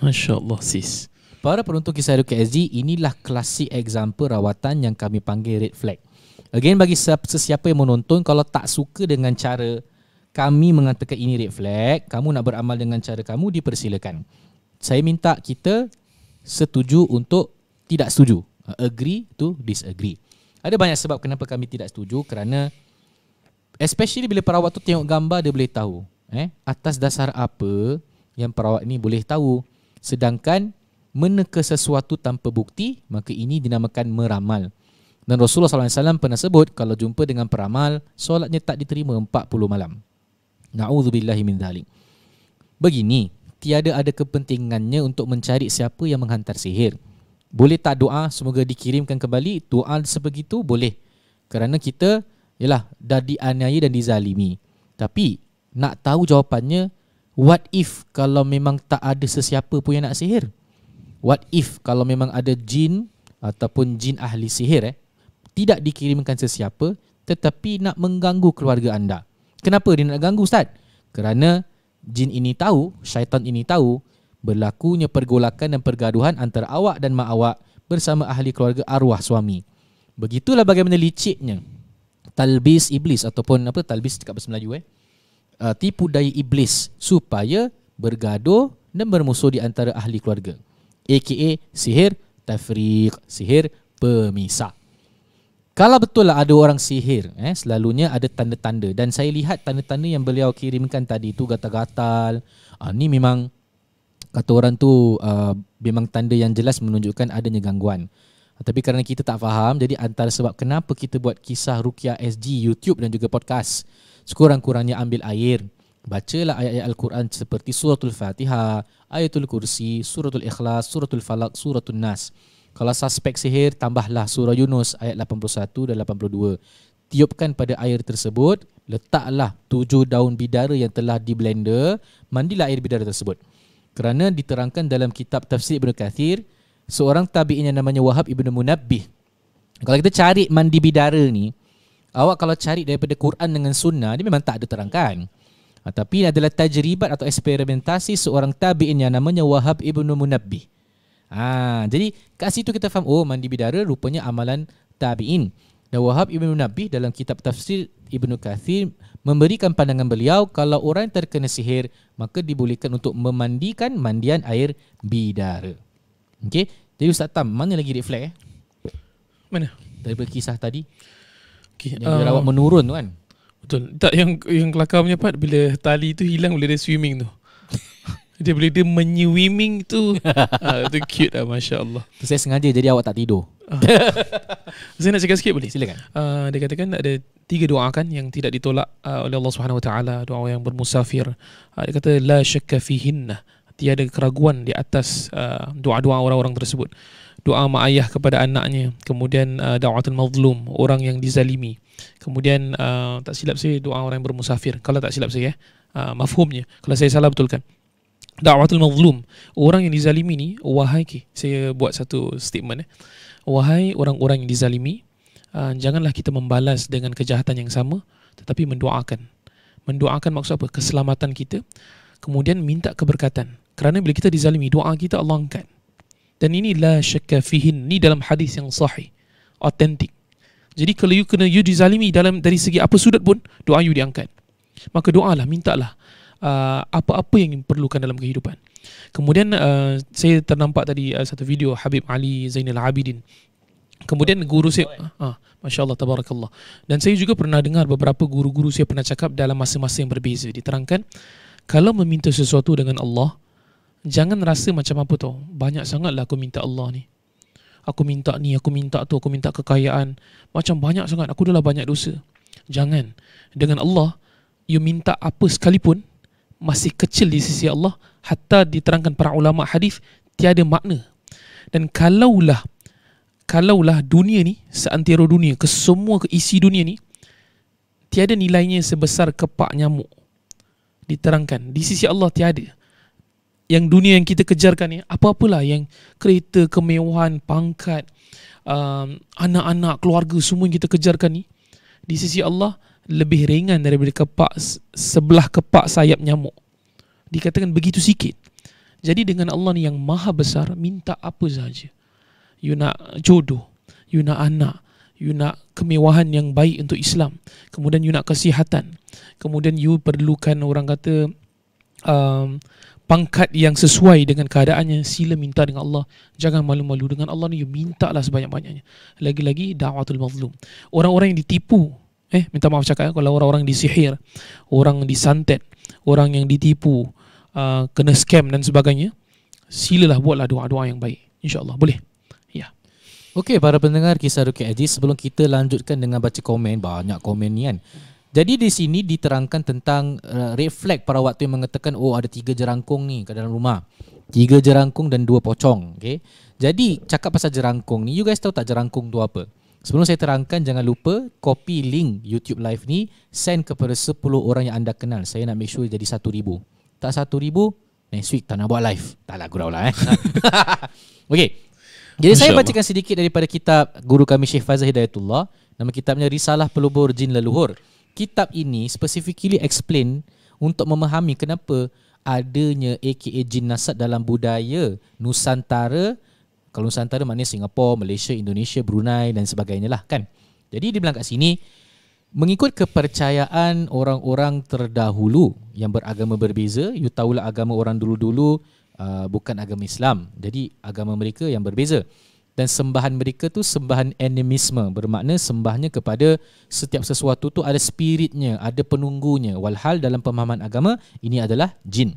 Masya Allah Sis. Para penonton kisah Ruki SD, inilah klasik example rawatan yang kami panggil red flag. Again, bagi sesiapa yang menonton, kalau tak suka dengan cara kami mengatakan ini red flag, kamu nak beramal dengan cara kamu dipersilakan. Saya minta kita setuju untuk tidak setuju. Agree to disagree. Ada banyak sebab kenapa kami tidak setuju kerana especially bila perawat tu tengok gambar dia boleh tahu, eh, atas dasar apa yang perawat ni boleh tahu sedangkan meneka sesuatu tanpa bukti maka ini dinamakan meramal. Dan Rasulullah SAW pernah sebut kalau jumpa dengan peramal solatnya tak diterima 40 malam. Na'udzubillahi min dhalik. Begini, tiada ada kepentingannya untuk mencari siapa yang menghantar sihir. Boleh tak doa semoga dikirimkan kembali? Doa sebegitu boleh. Kerana kita ialah dah dianiaya dan dizalimi. Tapi nak tahu jawapannya, what if kalau memang tak ada sesiapa pun yang nak sihir? What if kalau memang ada jin ataupun jin ahli sihir eh, tidak dikirimkan sesiapa tetapi nak mengganggu keluarga anda? Kenapa dia nak ganggu Ustaz? Kerana jin ini tahu, syaitan ini tahu berlakunya pergolakan dan pergaduhan antara awak dan mak awak bersama ahli keluarga arwah suami. Begitulah bagaimana liciknya talbis iblis ataupun apa talbis dekat bahasa Melayu eh. Uh, tipu daya iblis supaya bergaduh dan bermusuh di antara ahli keluarga. AKA sihir tafriq, sihir pemisah. Kalau betul lah ada orang sihir, eh, selalunya ada tanda-tanda. Dan saya lihat tanda-tanda yang beliau kirimkan tadi itu gatal-gatal. Ah, ni memang kata orang tu uh, memang tanda yang jelas menunjukkan adanya gangguan. Ah, tapi kerana kita tak faham, jadi antara sebab kenapa kita buat kisah Rukia SG YouTube dan juga podcast. Sekurang-kurangnya ambil air. Bacalah ayat-ayat Al-Quran seperti suratul Fatiha, ayatul Kursi, suratul Ikhlas, suratul Falak, suratul Nas. Kalau suspek sihir, tambahlah surah Yunus ayat 81 dan 82. Tiupkan pada air tersebut, letaklah tujuh daun bidara yang telah di blender, mandilah air bidara tersebut. Kerana diterangkan dalam kitab tafsir Ibn Kathir, seorang tabi'in yang namanya Wahab Ibn Munabbih. Kalau kita cari mandi bidara ni, awak kalau cari daripada Quran dengan sunnah, dia memang tak ada terangkan. Ha, tapi ini adalah tajribat atau eksperimentasi seorang tabi'in yang namanya Wahab Ibn Munabbih. Ha, jadi kat situ kita faham oh mandi bidara rupanya amalan tabi'in. Dan Wahab Ibn Nabi dalam kitab tafsir Ibn Kathir memberikan pandangan beliau kalau orang terkena sihir maka dibolehkan untuk memandikan mandian air bidara. Okey. Jadi Ustaz Tam, mana lagi red flag eh? Mana? Dari kisah tadi. Okey, yang dirawat um, menurun tu kan. Betul. Tak yang yang kelakar punya part bila tali tu hilang bila dia swimming tu. Dia boleh dia menyewiming tu uh, ah, Itu cute lah Masya Allah Saya sengaja jadi awak tak tidur ah. Saya nak cakap sikit boleh? Silakan uh, Dia katakan ada tiga doa kan Yang tidak ditolak uh, oleh Allah Subhanahu SWT Doa yang bermusafir uh, Dia kata La syakka fihinna Tiada keraguan di atas uh, doa-doa orang-orang tersebut Doa mak ayah kepada anaknya Kemudian uh, da'watul mazlum Orang yang dizalimi Kemudian uh, tak silap saya doa orang yang bermusafir Kalau tak silap saya uh, Mafhumnya Kalau saya salah betulkan Da'watul mazlum Orang yang dizalimi ni Wahai okay, Saya buat satu statement eh. Wahai orang-orang yang dizalimi ah, Janganlah kita membalas dengan kejahatan yang sama Tetapi mendoakan Mendoakan maksud apa? Keselamatan kita Kemudian minta keberkatan Kerana bila kita dizalimi Doa kita Allah angkat Dan ini la syakka fihin Ni dalam hadis yang sahih Authentic Jadi kalau you kena you dizalimi dalam Dari segi apa sudut pun Doa you diangkat Maka doalah, mintalah Uh, apa-apa yang diperlukan dalam kehidupan. Kemudian uh, saya ternampak tadi uh, satu video Habib Ali Zainal Abidin. Kemudian guru saya, ah, masya Allah, tabarakallah. Dan saya juga pernah dengar beberapa guru-guru saya pernah cakap dalam masa-masa yang berbeza. Diterangkan, kalau meminta sesuatu dengan Allah, jangan rasa macam apa tau. Banyak sangatlah aku minta Allah ni. Aku minta ni, aku minta tu, aku minta kekayaan. Macam banyak sangat, aku dah lah banyak dosa. Jangan. Dengan Allah, you minta apa sekalipun, masih kecil di sisi Allah hatta diterangkan para ulama hadis tiada makna dan kalaulah kalaulah dunia ni seantero dunia ke semua ke isi dunia ni tiada nilainya sebesar kepak nyamuk diterangkan di sisi Allah tiada yang dunia yang kita kejarkan ni apa-apalah yang kereta kemewahan pangkat um, anak-anak keluarga semua yang kita kejarkan ni di sisi Allah lebih ringan daripada kepak sebelah kepak sayap nyamuk. Dikatakan begitu sikit. Jadi dengan Allah ni yang maha besar, minta apa sahaja. You nak jodoh, you nak anak, you nak kemewahan yang baik untuk Islam. Kemudian you nak kesihatan. Kemudian you perlukan orang kata um, pangkat yang sesuai dengan keadaannya. Sila minta dengan Allah. Jangan malu-malu. Dengan Allah ni you minta lah sebanyak-banyaknya. Lagi-lagi da'watul mazlum. Orang-orang yang ditipu Eh, minta maaf cakap eh, kalau orang-orang disihir, orang disantet, orang yang ditipu, uh, kena scam dan sebagainya, silalah buatlah doa-doa yang baik. InsyaAllah, boleh. Ya. Okey, para pendengar kisah Rukia Aziz, sebelum kita lanjutkan dengan baca komen, banyak komen ni kan. Jadi di sini diterangkan tentang uh, red para waktu yang mengatakan, oh ada tiga jerangkung ni ke dalam rumah. Tiga jerangkung dan dua pocong. Okay? Jadi cakap pasal jerangkung ni, you guys tahu tak jerangkung tu apa? Sebelum saya terangkan, jangan lupa copy link YouTube live ni, send kepada 10 orang yang anda kenal. Saya nak make sure jadi 1,000. Tak 1,000, next week tak nak buat live. Taklah lah, gurau lah eh. okay. Jadi saya bacakan sedikit daripada kitab guru kami Syekh Fazal Hidayatullah. Nama kitabnya Risalah Pelubur Jin Leluhur. Kitab ini specifically explain untuk memahami kenapa adanya aka jin nasab dalam budaya Nusantara kalau Nusantara maknanya Singapura, Malaysia, Indonesia, Brunei dan sebagainya lah kan. Jadi dia bilang kat sini mengikut kepercayaan orang-orang terdahulu yang beragama berbeza, you tahulah agama orang dulu-dulu uh, bukan agama Islam. Jadi agama mereka yang berbeza dan sembahan mereka tu sembahan animisme bermakna sembahnya kepada setiap sesuatu tu ada spiritnya ada penunggunya walhal dalam pemahaman agama ini adalah jin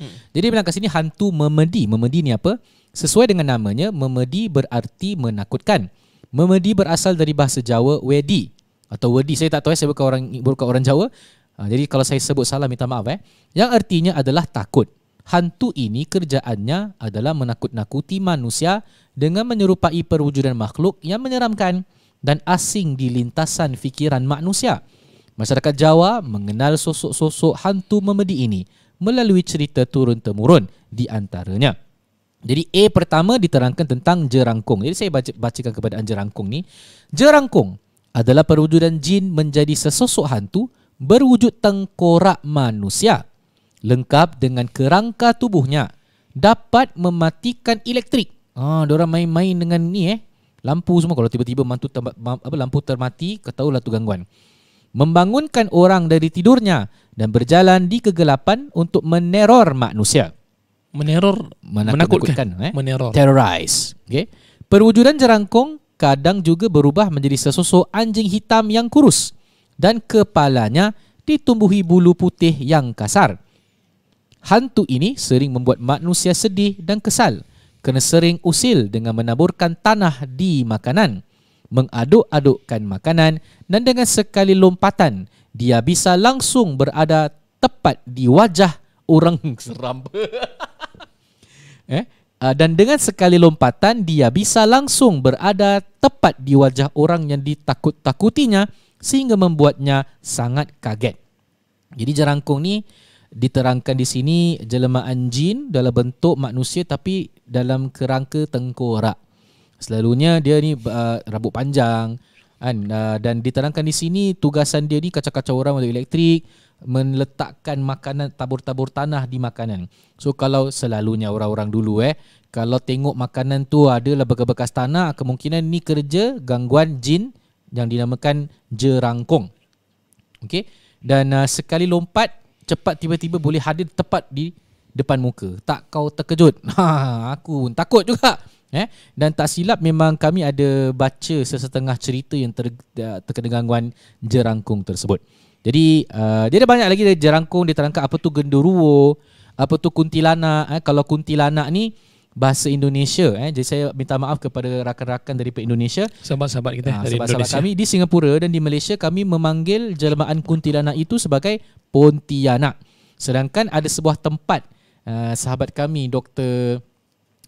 hmm. jadi bilang kat sini hantu memedi memedi ni apa Sesuai dengan namanya, memedi berarti menakutkan. Memedi berasal dari bahasa Jawa wedi atau wedi. Saya tak tahu ya, saya bukan orang bukan orang Jawa. Ah, jadi kalau saya sebut salah minta maaf eh. Yang artinya adalah takut. Hantu ini kerjaannya adalah menakut-nakuti manusia dengan menyerupai perwujudan makhluk yang menyeramkan dan asing di lintasan fikiran manusia. Masyarakat Jawa mengenal sosok-sosok hantu memedi ini melalui cerita turun-temurun di antaranya. Jadi A pertama diterangkan tentang jerangkung. Jadi saya baca, bacakan kepada anda jerangkung ni. Jerangkung adalah perwujudan jin menjadi sesosok hantu berwujud tengkorak manusia. Lengkap dengan kerangka tubuhnya dapat mematikan elektrik. Ah, ha, orang main-main dengan ni eh. Lampu semua kalau tiba-tiba mantu ter, apa lampu termati, ketahuilah tu gangguan. Membangunkan orang dari tidurnya dan berjalan di kegelapan untuk meneror manusia meneror menakutkan, menakutkan eh? meneror terrorize okey perwujudan jerangkong kadang juga berubah menjadi sesosok anjing hitam yang kurus dan kepalanya ditumbuhi bulu putih yang kasar hantu ini sering membuat manusia sedih dan kesal kerana sering usil dengan menaburkan tanah di makanan mengaduk-adukkan makanan dan dengan sekali lompatan dia bisa langsung berada tepat di wajah orang seram. eh, uh, dan dengan sekali lompatan dia bisa langsung berada tepat di wajah orang yang ditakut-takutinya sehingga membuatnya sangat kaget. Jadi jerangkung ni diterangkan di sini jelmaan jin dalam bentuk manusia tapi dalam kerangka tengkorak. Selalunya dia ni uh, rambut panjang kan ah, dan diterangkan di sini tugasan dia ni kacau-kacau orang untuk elektrik, meletakkan makanan tabur-tabur tanah di makanan. So kalau selalunya orang-orang dulu eh kalau tengok makanan tu adalah bekas-bekas tanah, kemungkinan ni kerja gangguan jin yang dinamakan jerangkong. Okey. Dan uh, sekali lompat cepat tiba-tiba boleh hadir tepat di depan muka. Tak kau terkejut. Ha, aku pun takut juga. Eh, dan tak silap memang kami ada baca sesetengah cerita yang ter, uh, terkena gangguan jerangkung tersebut. Jadi uh, dia ada banyak lagi dari jerangkung dia terangkan apa tu genderuwo, apa tu Kuntilana. eh kalau Kuntilana ni bahasa Indonesia eh. Jadi saya minta maaf kepada rakan-rakan dari Indonesia. Sahabat-sahabat kita ha, dari sahabat Indonesia. Kami di Singapura dan di Malaysia kami memanggil jelmaan Kuntilana itu sebagai pontianak. Sedangkan ada sebuah tempat uh, sahabat kami Dr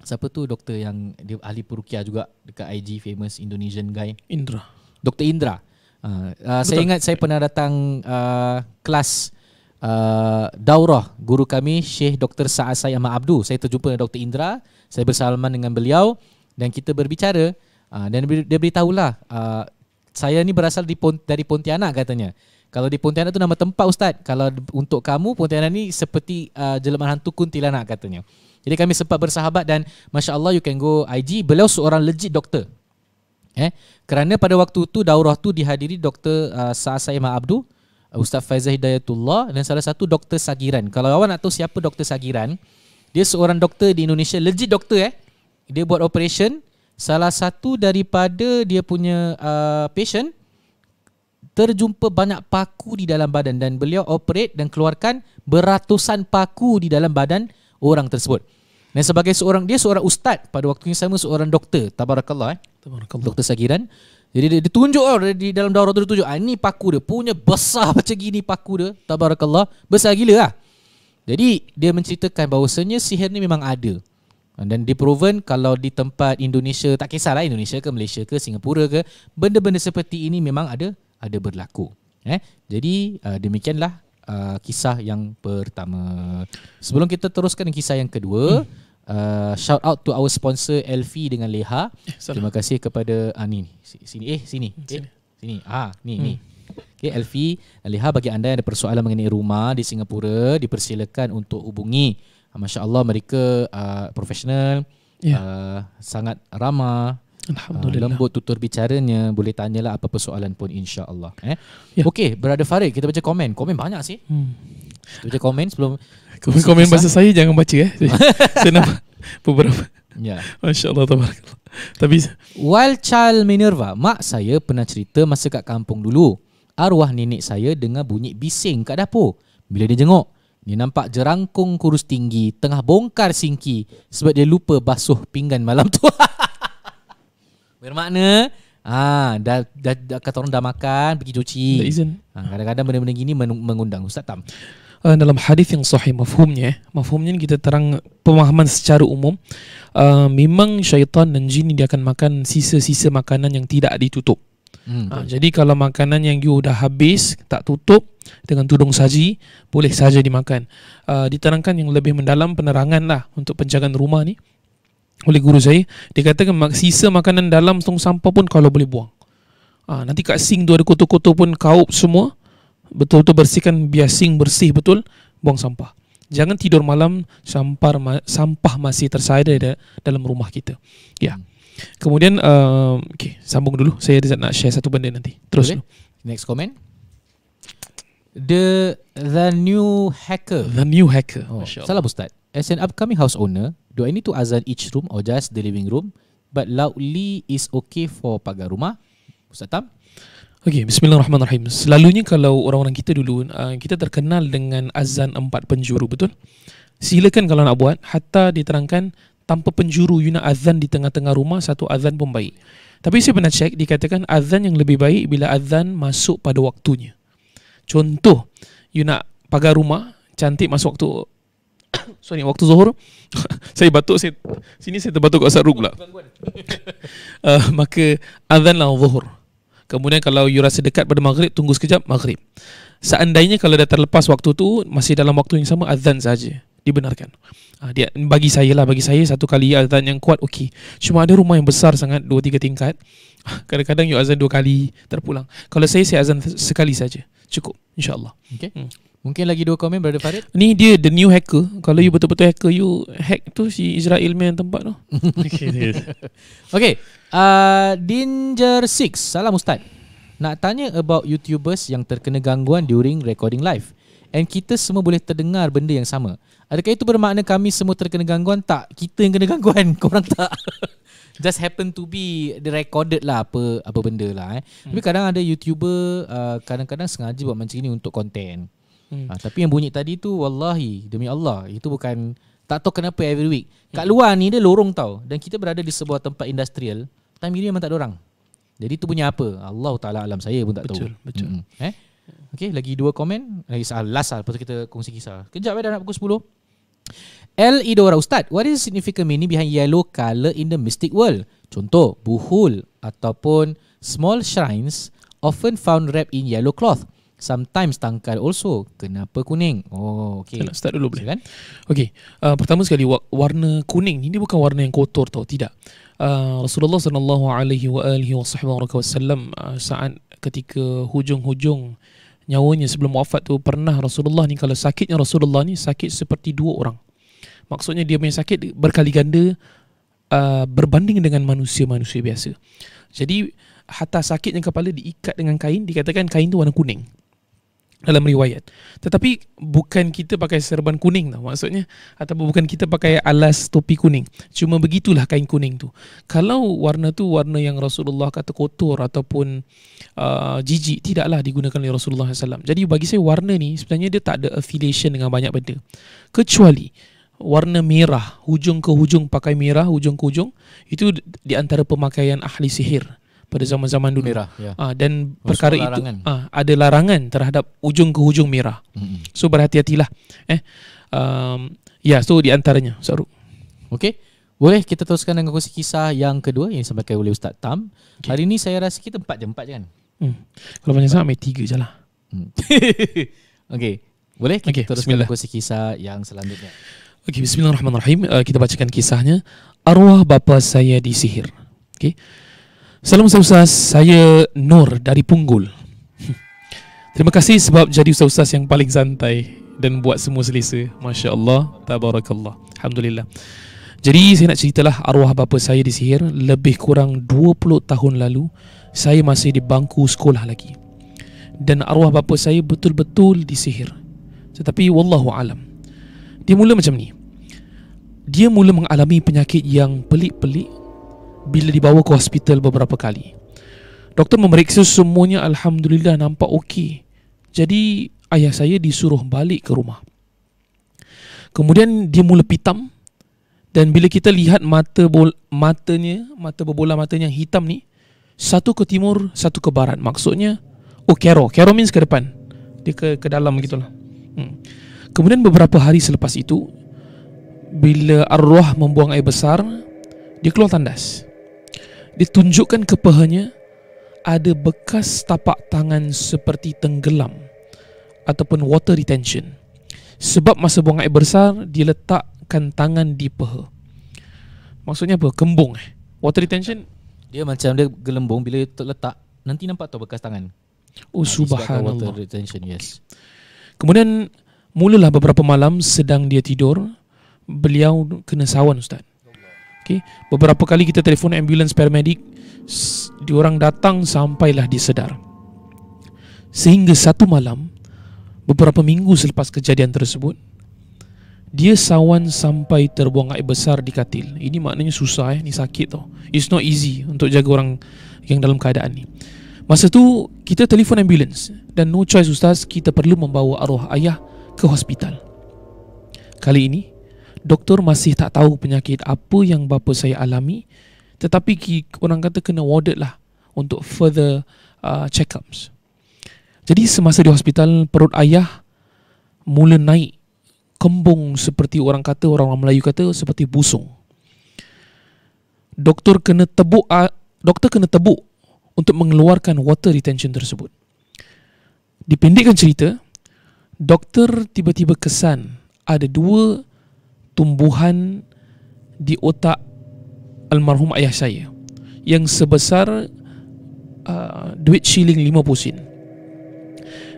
siapa tu doktor yang dia ahli perukia juga dekat IG famous Indonesian guy. Indra. Dr Indra. Uh, uh, saya ingat saya pernah datang uh, kelas uh, daurah guru kami Syekh Dr. Sa'ad Syed Ahmad Abdu. Saya terjumpa dengan Dr. Indra, saya bersalaman dengan beliau dan kita berbicara uh, dan dia beritahulah uh, saya ni berasal di Pont- dari Pontianak katanya. Kalau di Pontianak tu nama tempat ustaz. Kalau untuk kamu Pontianak ni seperti uh, jelmaan hantu kuntilanak katanya. Jadi kami sempat bersahabat dan masya-Allah you can go IG beliau seorang legit doktor. Eh, kerana pada waktu itu daurah tu dihadiri Dr. Uh, Sa'a Abdul, uh, Ustaz Faizah Hidayatullah dan salah satu Dr. Sagiran. Kalau awak nak tahu siapa Dr. Sagiran, dia seorang doktor di Indonesia, legit doktor eh. Dia buat operation, salah satu daripada dia punya uh, patient terjumpa banyak paku di dalam badan dan beliau operate dan keluarkan beratusan paku di dalam badan orang tersebut. Dan sebagai seorang dia seorang ustaz pada waktu yang sama seorang doktor tabarakallah eh. Tabarakallah. Doktor Sagiran. Jadi dia, dia oh, di dalam daurah tu tunjuk. Ah, ini paku dia punya besar macam gini paku dia. Tabarakallah. Besar gila lah. Jadi dia menceritakan bahawasanya sihir ni memang ada. Dan di proven kalau di tempat Indonesia tak kisahlah Indonesia ke Malaysia ke Singapura ke benda-benda seperti ini memang ada ada berlaku. Eh, jadi uh, demikianlah uh, kisah yang pertama. Sebelum kita teruskan kisah yang kedua, hmm. uh, shout out to our sponsor LV dengan Leha. Eh, Terima kasih kepada Ani ah, ni, sini eh sini. Eh, sini. Eh, sini. Ah, ni hmm. ni. Okay, Elfi, Leha bagi anda yang ada persoalan mengenai rumah di Singapura, dipersilakan untuk hubungi. Ah, Masya Allah mereka uh, ah, profesional, yeah. Ya. uh, sangat ramah, Alhamdulillah. Uh, lembut tutur bicaranya, boleh tanyalah apa-apa soalan pun insya-Allah, eh. Yeah. Okey, Brother Farid, kita baca komen. Komen banyak sih. Hmm. Kita baca komen sebelum komen, komen bahasa saya jangan baca eh. saya nak beberapa. Ya. Yeah. Masya-Allah tabarakallah. Tapi while child Minerva, mak saya pernah cerita masa kat kampung dulu. Arwah nenek saya dengar bunyi bising kat dapur. Bila dia jenguk, dia nampak jerangkung kurus tinggi tengah bongkar singki sebab dia lupa basuh pinggan malam tu. Bermakna ha, dah, dah, dah, kata orang dah makan Pergi cuci ha, Kadang-kadang benda-benda gini mengundang Ustaz Tam uh, Dalam hadis yang sahih Mafhumnya eh, Mafhumnya kita terang Pemahaman secara umum uh, Memang syaitan dan jin Dia akan makan sisa-sisa makanan Yang tidak ditutup Hmm. Ha, jadi kalau makanan yang you dah habis tak tutup dengan tudung saji boleh saja dimakan. Uh, diterangkan yang lebih mendalam penerangan lah untuk penjagaan rumah ni oleh guru saya dia katakan sisa makanan dalam tong sampah pun kalau boleh buang ha, nanti kat sing tu ada kotor-kotor pun kaup semua betul-betul bersihkan biar sing bersih betul buang sampah jangan tidur malam sampah sampah masih tersaida dalam rumah kita ya kemudian uh, okay, sambung dulu saya ada nak share satu benda nanti terus okay. next comment the the new hacker the new hacker oh, salam ustaz as an upcoming house owner Do I need to azan each room or just the living room? But loudly is okay for pagar rumah. Ustaz Tam? Okay, bismillahirrahmanirrahim. Selalunya kalau orang-orang kita dulu, uh, kita terkenal dengan azan empat penjuru, betul? Silakan kalau nak buat, hatta diterangkan tanpa penjuru, you nak azan di tengah-tengah rumah, satu azan pun baik. Tapi saya pernah cek, dikatakan azan yang lebih baik bila azan masuk pada waktunya. Contoh, you nak pagar rumah, cantik masuk waktu So ni waktu zuhur Saya batuk saya, Sini saya terbatuk kat sarung pula uh, Maka lah zuhur Kemudian kalau you rasa dekat pada maghrib Tunggu sekejap maghrib Seandainya kalau dah terlepas waktu tu Masih dalam waktu yang sama Adhan saja Dibenarkan uh, dia, Bagi saya lah Bagi saya satu kali adhan yang kuat Okey Cuma ada rumah yang besar sangat Dua tiga tingkat Kadang-kadang you azan dua kali Terpulang Kalau saya saya azan sekali saja Cukup InsyaAllah Okay hmm. Mungkin lagi dua komen Brother Farid Ni dia the new hacker Kalau you betul-betul hacker You hack tu si Israel main tempat tu Okay, Uh, Danger 6 Salam Ustaz Nak tanya about YouTubers Yang terkena gangguan During recording live And kita semua boleh terdengar Benda yang sama Adakah itu bermakna Kami semua terkena gangguan Tak Kita yang kena gangguan Korang tak Just happen to be the recorded lah apa apa benda lah eh. Hmm. Tapi kadang ada YouTuber uh, kadang-kadang sengaja buat macam ni untuk konten. Hmm. Ha, tapi yang bunyi tadi tu wallahi demi Allah itu bukan tak tahu kenapa every week. Hmm. Kat luar ni dia lorong tau dan kita berada di sebuah tempat industrial. Time ini memang tak ada orang. Jadi tu punya apa? Allah Taala alam saya pun tak betul, tahu. Betul, betul. Hmm. hmm. Eh? Okay, lagi dua komen. Lagi salah last lah. Lepas kita kongsi kisah. Kejap eh, dah nak pukul 10. L. Idora Ustaz, what is the significant meaning behind yellow color in the mystic world? Contoh, buhul ataupun small shrines often found wrapped in yellow cloth. Sometimes tangkal also Kenapa kuning? Oh, okay Saya nak start dulu boleh? Kan? Okay uh, Pertama sekali Warna kuning Ini bukan warna yang kotor tau Tidak uh, Rasulullah sallallahu alaihi wasallam uh, Saat ketika hujung-hujung Nyawanya sebelum wafat tu Pernah Rasulullah ni Kalau sakitnya Rasulullah ni Sakit seperti dua orang Maksudnya dia punya sakit Berkali ganda uh, Berbanding dengan manusia-manusia biasa Jadi Hatta sakitnya kepala diikat dengan kain Dikatakan kain tu warna kuning dalam riwayat. Tetapi bukan kita pakai serban kuning lah, maksudnya atau bukan kita pakai alas topi kuning. Cuma begitulah kain kuning tu. Kalau warna tu warna yang Rasulullah kata kotor ataupun uh, jijik tidaklah digunakan oleh Rasulullah SAW. Jadi bagi saya warna ni sebenarnya dia tak ada affiliation dengan banyak benda. Kecuali warna merah hujung ke hujung pakai merah hujung ke hujung itu di antara pemakaian ahli sihir pada zaman-zaman dulu mirah, ya. uh, dan Maksud perkara larangan. itu uh, ah, ada larangan terhadap ujung ke ujung mirah mm-hmm. so berhati-hatilah eh um, ya yeah, so di antaranya saru okey boleh kita teruskan dengan kongsi kisah yang kedua yang disampaikan oleh Ustaz Tam. Okay. Hari ini saya rasa kita empat je, empat je kan? Hmm. Kalau banyak sangat, ambil tiga je lah. Hmm. Okey, boleh kita okay, teruskan dengan kongsi kisah yang selanjutnya. Okey, bismillahirrahmanirrahim. Uh, kita bacakan kisahnya. Arwah bapa saya disihir. Okey. Salam Ustaz-Ustaz, saya Nur dari Punggul Terima kasih sebab jadi Ustaz-Ustaz yang paling santai Dan buat semua selesa Masya Allah, Tabarakallah Alhamdulillah Jadi saya nak ceritalah arwah bapa saya disihir Lebih kurang 20 tahun lalu Saya masih di bangku sekolah lagi Dan arwah bapa saya betul-betul disihir Tetapi Wallahu alam. Dia mula macam ni Dia mula mengalami penyakit yang pelik-pelik bila dibawa ke hospital beberapa kali. Doktor memeriksa semuanya alhamdulillah nampak okey. Jadi ayah saya disuruh balik ke rumah. Kemudian dia mula pitam dan bila kita lihat mata bol- matanya, mata berbola matanya yang hitam ni, satu ke timur, satu ke barat. Maksudnya oh kero, kero means ke depan. Dia ke ke dalam gitulah. Hmm. Kemudian beberapa hari selepas itu bila arwah membuang air besar, dia keluar tandas ditunjukkan tunjukkan kepahanya Ada bekas tapak tangan seperti tenggelam Ataupun water retention Sebab masa buang air besar diletakkan tangan di peha Maksudnya apa? Kembung eh? Water retention Dia macam dia gelembung Bila letak Nanti nampak tau bekas tangan Oh nah, subhanallah water retention, yes. Kemudian Mulalah beberapa malam Sedang dia tidur Beliau kena sawan Ustaz Okey, beberapa kali kita telefon ambulans paramedik, diorang datang sampailah dia sedar. Sehingga satu malam, beberapa minggu selepas kejadian tersebut, dia sawan sampai terbuang air besar di katil. Ini maknanya susah eh, ni sakit tau. It's not easy untuk jaga orang yang dalam keadaan ni. Masa tu kita telefon ambulans dan no choice ustaz kita perlu membawa arwah ayah ke hospital. Kali ini doktor masih tak tahu penyakit apa yang bapa saya alami tetapi orang kata kena warded lah untuk further uh, check-ups. Jadi semasa di hospital perut ayah mula naik kembung seperti orang kata orang Melayu kata seperti busung. Doktor kena tebuk uh, doktor kena tebuk untuk mengeluarkan water retention tersebut. Dipendekkan cerita, doktor tiba-tiba kesan ada dua Tumbuhan di otak almarhum ayah saya yang sebesar uh, duit shilling 50 sen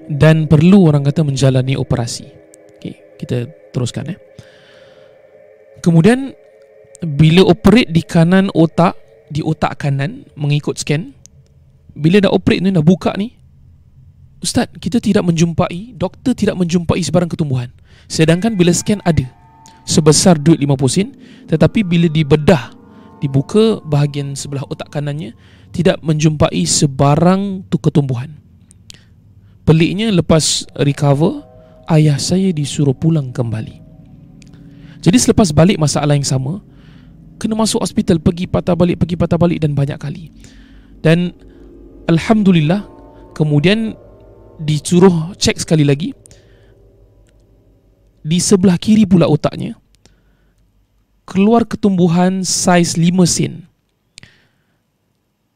dan perlu orang kata menjalani operasi. Okey, kita teruskan ya. Eh. Kemudian bila operate di kanan otak, di otak kanan mengikut scan, bila dah operate ni dah buka ni, ustaz, kita tidak menjumpai, doktor tidak menjumpai sebarang ketumbuhan. Sedangkan bila scan ada, sebesar duit 50 sen tetapi bila dibedah dibuka bahagian sebelah otak kanannya tidak menjumpai sebarang ketumbuhan peliknya lepas recover ayah saya disuruh pulang kembali jadi selepas balik masalah yang sama kena masuk hospital pergi patah balik pergi patah balik dan banyak kali dan alhamdulillah kemudian dicuruh cek sekali lagi di sebelah kiri pula otaknya keluar ketumbuhan saiz 5 sen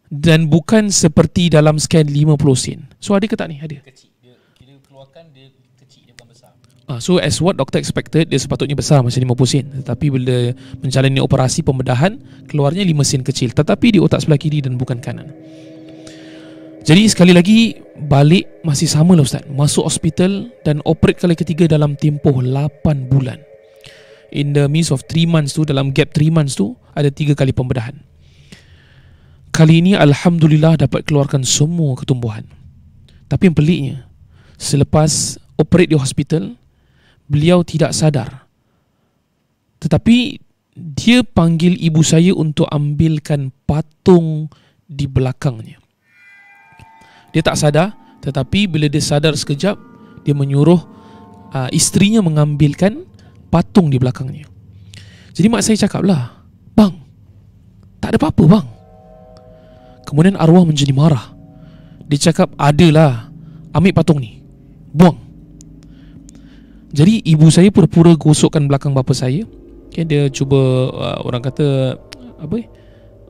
dan bukan seperti dalam scan 50 sen. So ada ke tak ni? Ada. Kecil. Dia, keluarkan dia kecil dia bukan besar. Ah, so as what doctor expected dia sepatutnya besar macam 50 sen tetapi bila menjalani operasi pembedahan keluarnya 5 sen kecil tetapi di otak sebelah kiri dan bukan kanan. Jadi sekali lagi balik masih sama lah Ustaz Masuk hospital dan operate kali ketiga dalam tempoh 8 bulan In the midst of 3 months tu Dalam gap 3 months tu Ada 3 kali pembedahan Kali ini Alhamdulillah dapat keluarkan semua ketumbuhan Tapi yang peliknya Selepas operate di hospital Beliau tidak sadar Tetapi Dia panggil ibu saya untuk ambilkan patung di belakangnya dia tak sadar Tetapi bila dia sadar sekejap Dia menyuruh uh, Isterinya mengambilkan Patung di belakangnya Jadi mak saya cakap lah Bang Tak ada apa-apa bang Kemudian arwah menjadi marah Dia cakap adalah Ambil patung ni Buang Jadi ibu saya pura-pura gosokkan belakang bapa saya okay, Dia cuba uh, orang kata apa?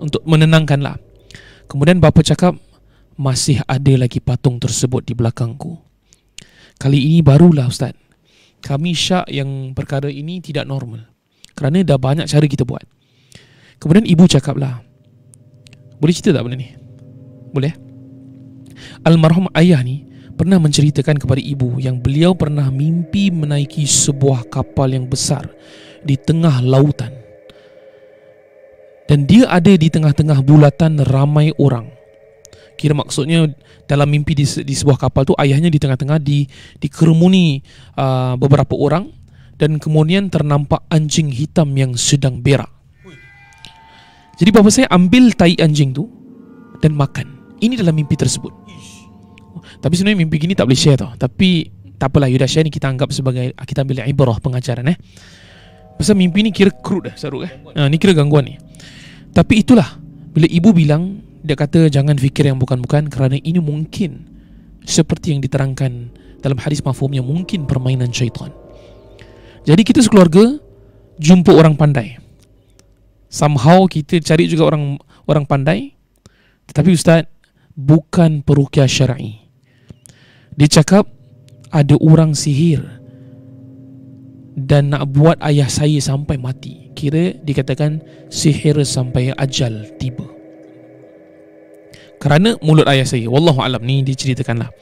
Untuk menenangkanlah. Kemudian bapa cakap masih ada lagi patung tersebut di belakangku. Kali ini barulah Ustaz, kami syak yang perkara ini tidak normal. Kerana dah banyak cara kita buat. Kemudian ibu cakaplah, boleh cerita tak benda ni? Boleh? Eh. Almarhum ayah ni pernah menceritakan kepada ibu yang beliau pernah mimpi menaiki sebuah kapal yang besar di tengah lautan. Dan dia ada di tengah-tengah bulatan ramai orang. Kira maksudnya dalam mimpi di, di sebuah kapal tu ayahnya di tengah-tengah di dikerumuni uh, beberapa orang dan kemudian ternampak anjing hitam yang sedang berak. Jadi bapa saya ambil tai anjing tu dan makan. Ini dalam mimpi tersebut. Tapi sebenarnya mimpi gini tak boleh share tau. Tapi tak apalah you dah share ni kita anggap sebagai kita ambil ibrah pengajaran eh. Pasal mimpi ni kira crude dah saruk eh. Ha, ni kira gangguan ni. Tapi itulah bila ibu bilang dia kata jangan fikir yang bukan-bukan kerana ini mungkin seperti yang diterangkan dalam hadis mafhum mungkin permainan syaitan. Jadi kita sekeluarga jumpa orang pandai. Somehow kita cari juga orang orang pandai. Tetapi ustaz bukan perukia syar'i. Dia cakap ada orang sihir dan nak buat ayah saya sampai mati. Kira dikatakan sihir sampai ajal tiba kerana mulut ayah saya wallahu alam ni diceritakanlah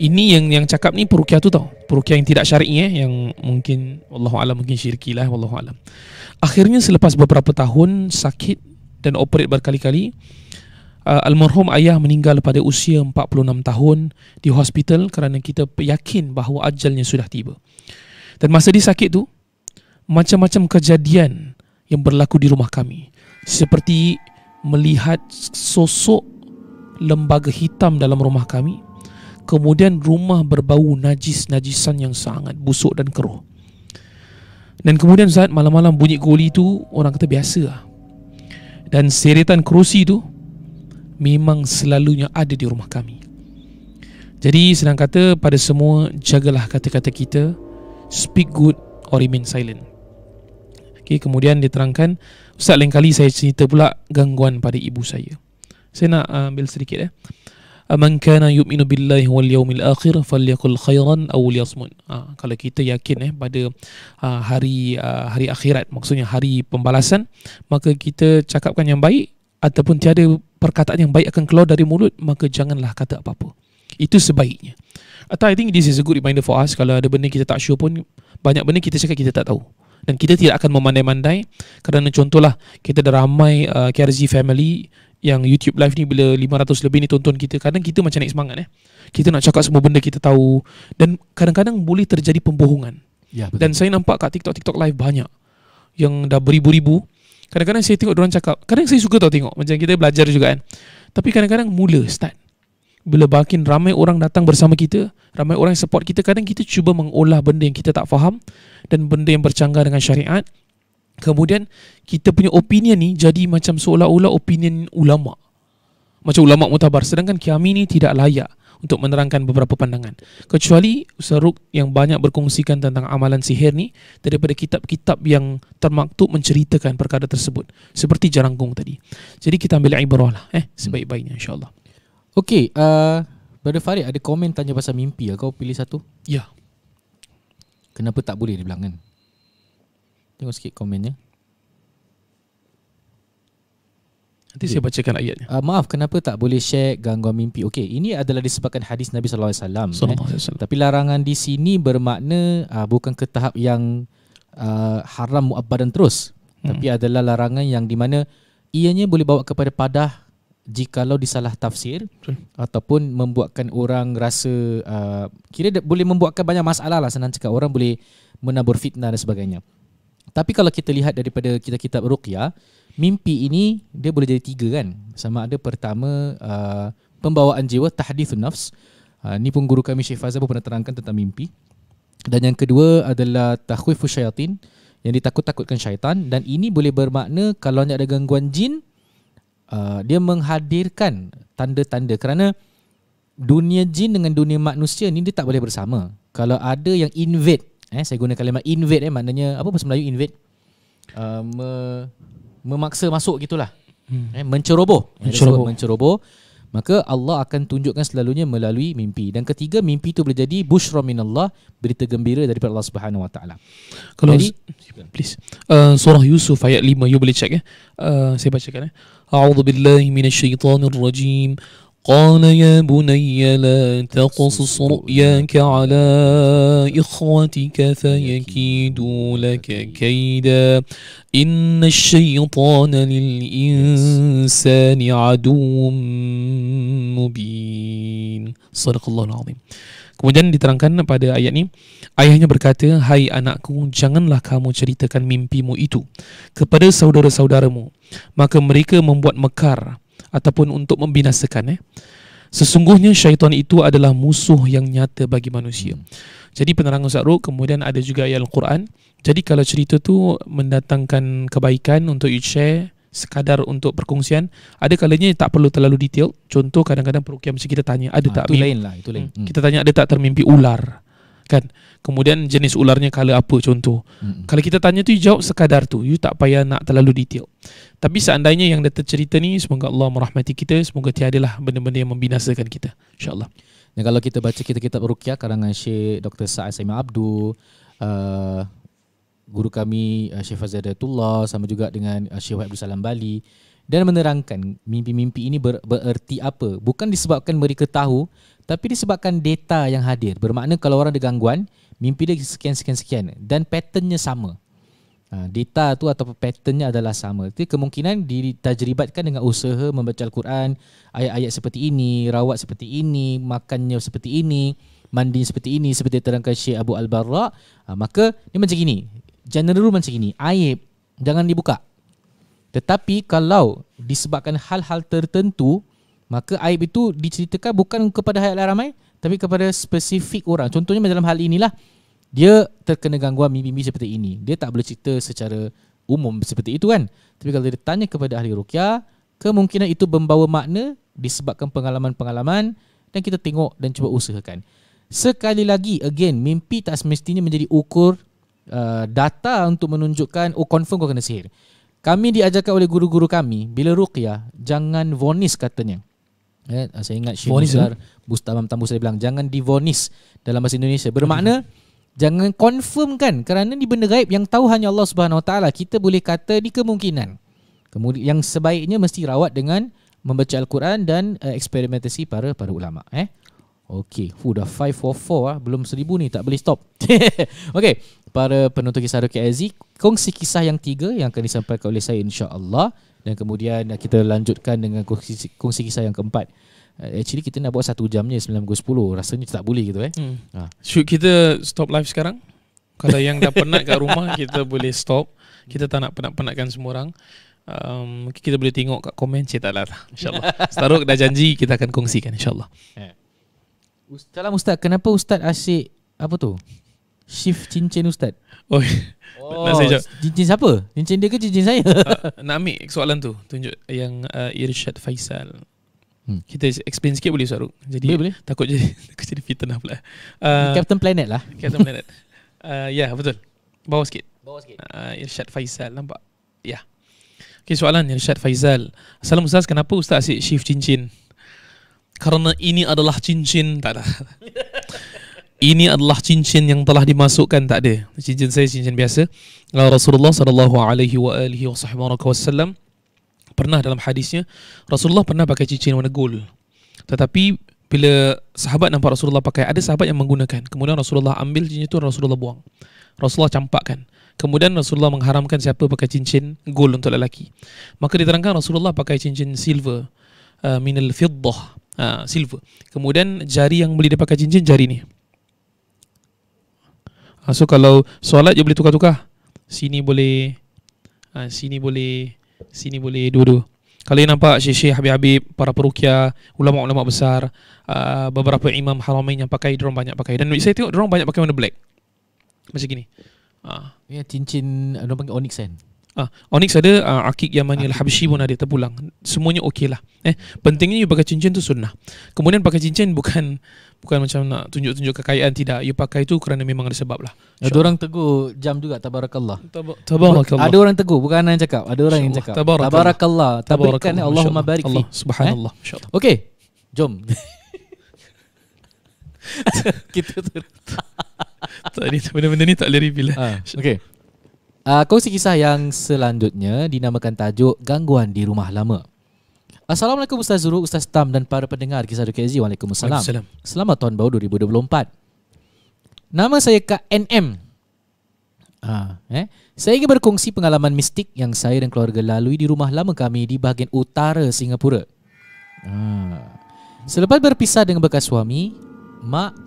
ini yang yang cakap ni perukiah tu tau perukiah yang tidak syar'i eh yang mungkin wallahu alam mungkin syirkilah wallahu alam akhirnya selepas beberapa tahun sakit dan operate berkali-kali uh, almarhum ayah meninggal pada usia 46 tahun di hospital kerana kita yakin bahawa ajalnya sudah tiba dan masa dia sakit tu macam-macam kejadian yang berlaku di rumah kami seperti melihat sosok lembaga hitam dalam rumah kami. Kemudian rumah berbau najis-najisan yang sangat busuk dan keruh. Dan kemudian saat malam-malam bunyi goli itu orang kata biasa lah. Dan seretan kerusi itu memang selalunya ada di rumah kami. Jadi senang kata pada semua jagalah kata-kata kita speak good or remain silent. Okay, kemudian diterangkan Ustaz lain kali saya cerita pula gangguan pada ibu saya. Saya nak uh, ambil sedikit eh. Aman uh, kana yu'minu billahi wal yawmil akhir falyakul khairan aw liyasmut. Ha, kalau kita yakin eh pada uh, hari uh, hari akhirat maksudnya hari pembalasan maka kita cakapkan yang baik ataupun tiada perkataan yang baik akan keluar dari mulut maka janganlah kata apa-apa. Itu sebaiknya. Atau I think this is a good reminder for us kalau ada benda kita tak sure pun banyak benda kita cakap kita tak tahu dan kita tidak akan memandai-mandai kerana contohlah kita ada ramai uh, KRZ family yang YouTube live ni bila 500 lebih ni tonton kita kadang kita macam naik semangat eh. Kita nak cakap semua benda kita tahu dan kadang-kadang boleh terjadi pembohongan. Ya, Dan saya nampak kat TikTok TikTok live banyak yang dah beribu-ribu. Kadang-kadang saya tengok orang cakap, kadang saya suka tau tengok macam kita belajar juga kan. Tapi kadang-kadang mula start bila bakin ramai orang datang bersama kita, ramai orang support kita, kadang kita cuba mengolah benda yang kita tak faham dan benda yang bercanggah dengan syariat Kemudian kita punya opinion ni jadi macam seolah-olah opinion ulama. Macam ulama mutabar sedangkan kami ni tidak layak untuk menerangkan beberapa pandangan. Kecuali Ustaz yang banyak berkongsikan tentang amalan sihir ni daripada kitab-kitab yang termaktub menceritakan perkara tersebut. Seperti jarangkung tadi. Jadi kita ambil ibarah lah eh, sebaik-baiknya insyaAllah. Okey, uh, Brother Farid ada komen tanya pasal mimpi lah. Kau pilih satu? Ya. Kenapa tak boleh dia bilang kan? Tengok sikit komennya. Nanti okay. saya bacakan ayatnya. Uh, maaf, kenapa tak boleh share gangguan mimpi? Okey, ini adalah disebabkan hadis Nabi SAW. Eh. Tapi larangan di sini bermakna uh, bukan ke tahap yang uh, haram muabadan terus. Hmm. Tapi adalah larangan yang di mana ianya boleh bawa kepada padah jikalau disalah tafsir okay. ataupun membuatkan orang rasa uh, kira boleh membuatkan banyak masalah lah senang cakap orang boleh menabur fitnah dan sebagainya. Tapi kalau kita lihat daripada kitab-kitab ruqyah, mimpi ini dia boleh jadi tiga kan. Sama ada pertama uh, pembawaan jiwa tahdithun nafs. Uh, ni pun guru kami Syekh Fazal pun pernah terangkan tentang mimpi. Dan yang kedua adalah takhwifu syaitin yang ditakut-takutkan syaitan dan ini boleh bermakna kalau ada gangguan jin uh, dia menghadirkan tanda-tanda kerana dunia jin dengan dunia manusia ni dia tak boleh bersama. Kalau ada yang invade Eh, saya guna kalimat invade eh, maknanya apa bahasa Melayu invade? Uh, me, memaksa masuk gitulah. Hmm. Eh, menceroboh. Menceroboh. menceroboh. Maka Allah akan tunjukkan selalunya melalui mimpi. Dan ketiga, mimpi itu boleh jadi bushra min Allah, berita gembira daripada Allah Subhanahu Wa Taala. Kalau jadi, please. Uh, surah Yusuf ayat 5, you boleh check eh. Uh, saya bacakan eh. A'udzu billahi minasyaitonir rajim. قال يا بني لا تقصص رؤياك على إخوتك فيكيدوا لك كيدا إن الشيطان للإنسان عدو مبين صدق الله العظيم Kemudian diterangkan pada ayat ini, ayahnya berkata, Hai anakku, janganlah kamu ceritakan mimpimu itu kepada saudara-saudaramu. Maka mereka membuat mekar ataupun untuk membinasakan eh sesungguhnya syaitan itu adalah musuh yang nyata bagi manusia hmm. jadi penerangan Ustaz Ruk kemudian ada juga ayat Al-Quran jadi kalau cerita tu mendatangkan kebaikan untuk you share sekadar untuk perkongsian ada kalanya tak perlu terlalu detail contoh kadang-kadang perukian mesti kita tanya ada ha, tak itu lain lah itu lain hmm. hmm. kita tanya ada tak termimpi ular kan kemudian jenis ularnya kala apa contoh hmm. kalau kita tanya tu jawab sekadar tu you tak payah nak terlalu detail tapi seandainya yang dah tercerita ni semoga Allah merahmati kita semoga tiada lah benda-benda yang membinasakan kita insyaallah dan kalau kita baca kita kitab ruqyah karangan Syekh Dr. Sa'ad Saimah Abdul uh, guru kami uh, Syekh Fazadatullah sama juga dengan uh, Syekh Abdul Salam Bali dan menerangkan mimpi-mimpi ini ber- bererti apa bukan disebabkan mereka tahu tapi disebabkan data yang hadir Bermakna kalau orang ada gangguan Mimpi dia sekian-sekian-sekian Dan patternnya sama ha, Data tu atau patternnya adalah sama Jadi kemungkinan ditajribatkan dengan usaha Membaca Al-Quran Ayat-ayat seperti ini Rawat seperti ini Makannya seperti ini Mandi seperti ini Seperti terangkan Syekh Abu al Bara. ha, Maka ini macam ini General rule macam ini Aib Jangan dibuka Tetapi kalau disebabkan hal-hal tertentu Maka aib itu diceritakan bukan kepada hayat lah ramai Tapi kepada spesifik orang Contohnya dalam hal inilah Dia terkena gangguan mimpi-mimpi seperti ini Dia tak boleh cerita secara umum seperti itu kan Tapi kalau dia tanya kepada ahli rukyah Kemungkinan itu membawa makna Disebabkan pengalaman-pengalaman Dan kita tengok dan cuba usahakan Sekali lagi, again, mimpi tak semestinya menjadi ukur uh, data untuk menunjukkan, oh confirm kau kena sihir. Kami diajarkan oleh guru-guru kami, bila ruqyah, jangan vonis katanya. Eh, ah, saya ingat Syimuzar eh? Bustamam Tambu saya bilang jangan divonis dalam bahasa Indonesia. Bermakna jangan confirmkan kerana ni benda gaib yang tahu hanya Allah Subhanahu Wa Kita boleh kata ni kemungkinan. Kemudian yang sebaiknya mesti rawat dengan membaca Al-Quran dan uh, eksperimentasi para para ulama eh. Okey, sudah 544 ah, belum 1000 ni tak boleh stop. Okey, para penonton kisah Dr. Aziz kongsi kisah yang tiga yang akan disampaikan oleh saya Insya Allah dan kemudian kita lanjutkan dengan kongsi, kongsi kisah yang keempat eh, Actually kita nak buat satu jam je 9.10 Rasanya tak boleh gitu eh hmm. ha. Should kita stop live sekarang? Kalau yang dah penat kat rumah Kita boleh stop Kita tak nak penat-penatkan semua orang um, kita boleh tengok kat komen Cik tak lah InsyaAllah Setaruk dah janji Kita akan kongsikan insyaAllah eh. Ustaz lah Ustaz Kenapa Ustaz asyik Apa tu? Shift cincin ustaz Oh, oh Cincin siapa? Cincin dia ke cincin saya? Uh, nak ambil soalan tu Tunjuk yang uh, Irsyad Faisal hmm. Kita explain sikit boleh Ustaz Jadi boleh, boleh. takut jadi takut jadi fitnah pula uh, Captain Planet lah Captain Planet uh, Ya yeah, betul Bawah sikit Bawah sikit uh, Irsyad Faisal nampak Ya yeah. Okay, soalan Irsyad Faisal. Assalamualaikum Ustaz, kenapa Ustaz asyik shift cincin? Kerana ini adalah cincin Tak ada ini adalah cincin yang telah dimasukkan tak ada. Cincin saya cincin biasa. Rasulullah sallallahu alaihi wa alihi wasallam pernah dalam hadisnya Rasulullah pernah pakai cincin warna gold. Tetapi bila sahabat nampak Rasulullah pakai, ada sahabat yang menggunakan. Kemudian Rasulullah ambil cincin itu Rasulullah buang. Rasulullah campakkan. Kemudian Rasulullah mengharamkan siapa pakai cincin gold untuk lelaki. Maka diterangkan Rasulullah pakai cincin silver. Uh, minal fiddah. Uh, silver. Kemudian jari yang boleh dia pakai cincin, jari ni. Ha, so kalau solat je boleh tukar-tukar. Sini boleh ha, sini boleh sini boleh dua Kalau yang nampak Syekh-Syekh Habib-Habib, para perukia, ulama-ulama besar, uh, beberapa imam haramain yang pakai, diorang banyak pakai. Dan saya tengok diorang banyak pakai warna black. Macam gini. Ini ha. Ya, cincin, diorang panggil onyx kan? Ah, ha. onyx ada, uh, akik yang al-habshi pun ada, terpulang. Semuanya okey lah. Eh, pentingnya you pakai cincin tu sunnah. Kemudian pakai cincin bukan bukan macam nak tunjuk-tunjuk kekayaan tidak you pakai tu kerana memang ada sebab lah ada orang tegur jam juga tabarakallah tabarakallah ada orang tegur bukan ana yang cakap ada orang yang cakap tabarakallah tabarakan Allahumma barik Allah subhanallah eh? insyaallah okey jom kita tadi benda-benda ni tak leri bila ah, okey Uh, ah, si kisah yang selanjutnya dinamakan tajuk gangguan di rumah lama. Assalamualaikum Ustaz Zuru, Ustaz Tam dan para pendengar Kisah Dukai Z. Waalaikumsalam. Selamat tahun baru 2024. Nama saya Kak NM. Ha, eh. Saya ingin berkongsi pengalaman mistik yang saya dan keluarga lalui di rumah lama kami di bahagian utara Singapura. Ha. Selepas berpisah dengan bekas suami, mak,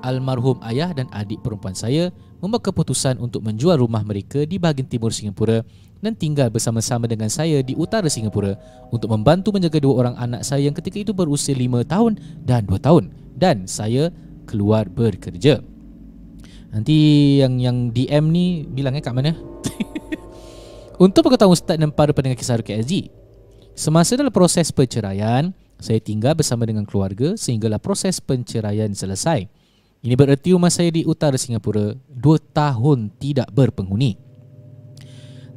almarhum ayah dan adik perempuan saya membuat keputusan untuk menjual rumah mereka di bahagian timur Singapura dan tinggal bersama-sama dengan saya di utara Singapura untuk membantu menjaga dua orang anak saya yang ketika itu berusia lima tahun dan dua tahun dan saya keluar bekerja. Nanti yang yang DM ni bilangnya eh, kat mana? untuk pengetahuan Ustaz dan para pendengar kisah RKSG, semasa dalam proses perceraian, saya tinggal bersama dengan keluarga sehinggalah proses perceraian selesai. Ini bererti rumah saya di utara Singapura dua tahun tidak berpenghuni.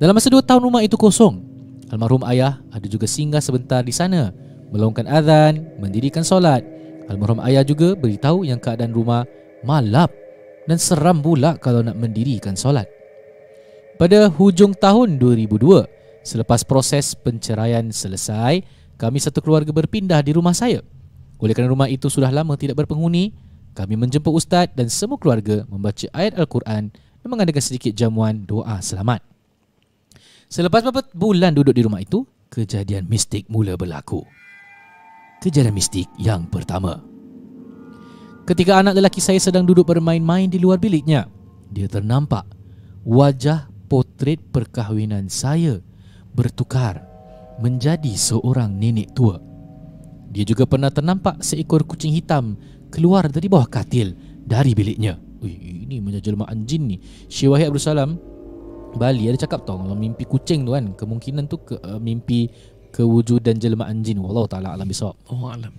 Dalam masa dua tahun rumah itu kosong, almarhum ayah ada juga singgah sebentar di sana, melongkan azan, mendirikan solat. Almarhum ayah juga beritahu yang keadaan rumah malap dan seram pula kalau nak mendirikan solat. Pada hujung tahun 2002, selepas proses penceraian selesai, kami satu keluarga berpindah di rumah saya. Oleh kerana rumah itu sudah lama tidak berpenghuni, kami menjemput ustaz dan semua keluarga membaca ayat Al-Quran dan mengadakan sedikit jamuan doa selamat. Selepas beberapa bulan duduk di rumah itu, kejadian mistik mula berlaku. Kejadian mistik yang pertama. Ketika anak lelaki saya sedang duduk bermain-main di luar biliknya, dia ternampak wajah potret perkahwinan saya bertukar menjadi seorang nenek tua. Dia juga pernah ternampak seekor kucing hitam keluar dari bawah katil dari biliknya. Ui, ini menjelma jin ni. Syekh Abdul Salam Bali ada cakap tau kalau mimpi kucing tu kan kemungkinan tu ke, uh, mimpi kewujudan jelmaan jin wallahu taala alam bisawab oh alam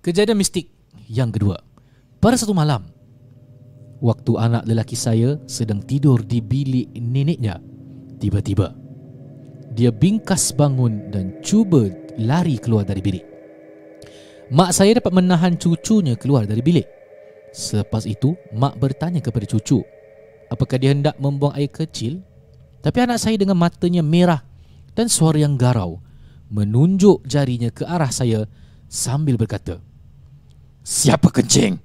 kejadian mistik yang kedua pada satu malam waktu anak lelaki saya sedang tidur di bilik neneknya tiba-tiba dia bingkas bangun dan cuba lari keluar dari bilik mak saya dapat menahan cucunya keluar dari bilik selepas itu mak bertanya kepada cucu apakah dia hendak membuang air kecil tapi anak saya dengan matanya merah dan suara yang garau menunjuk jarinya ke arah saya sambil berkata, Siapa kencing?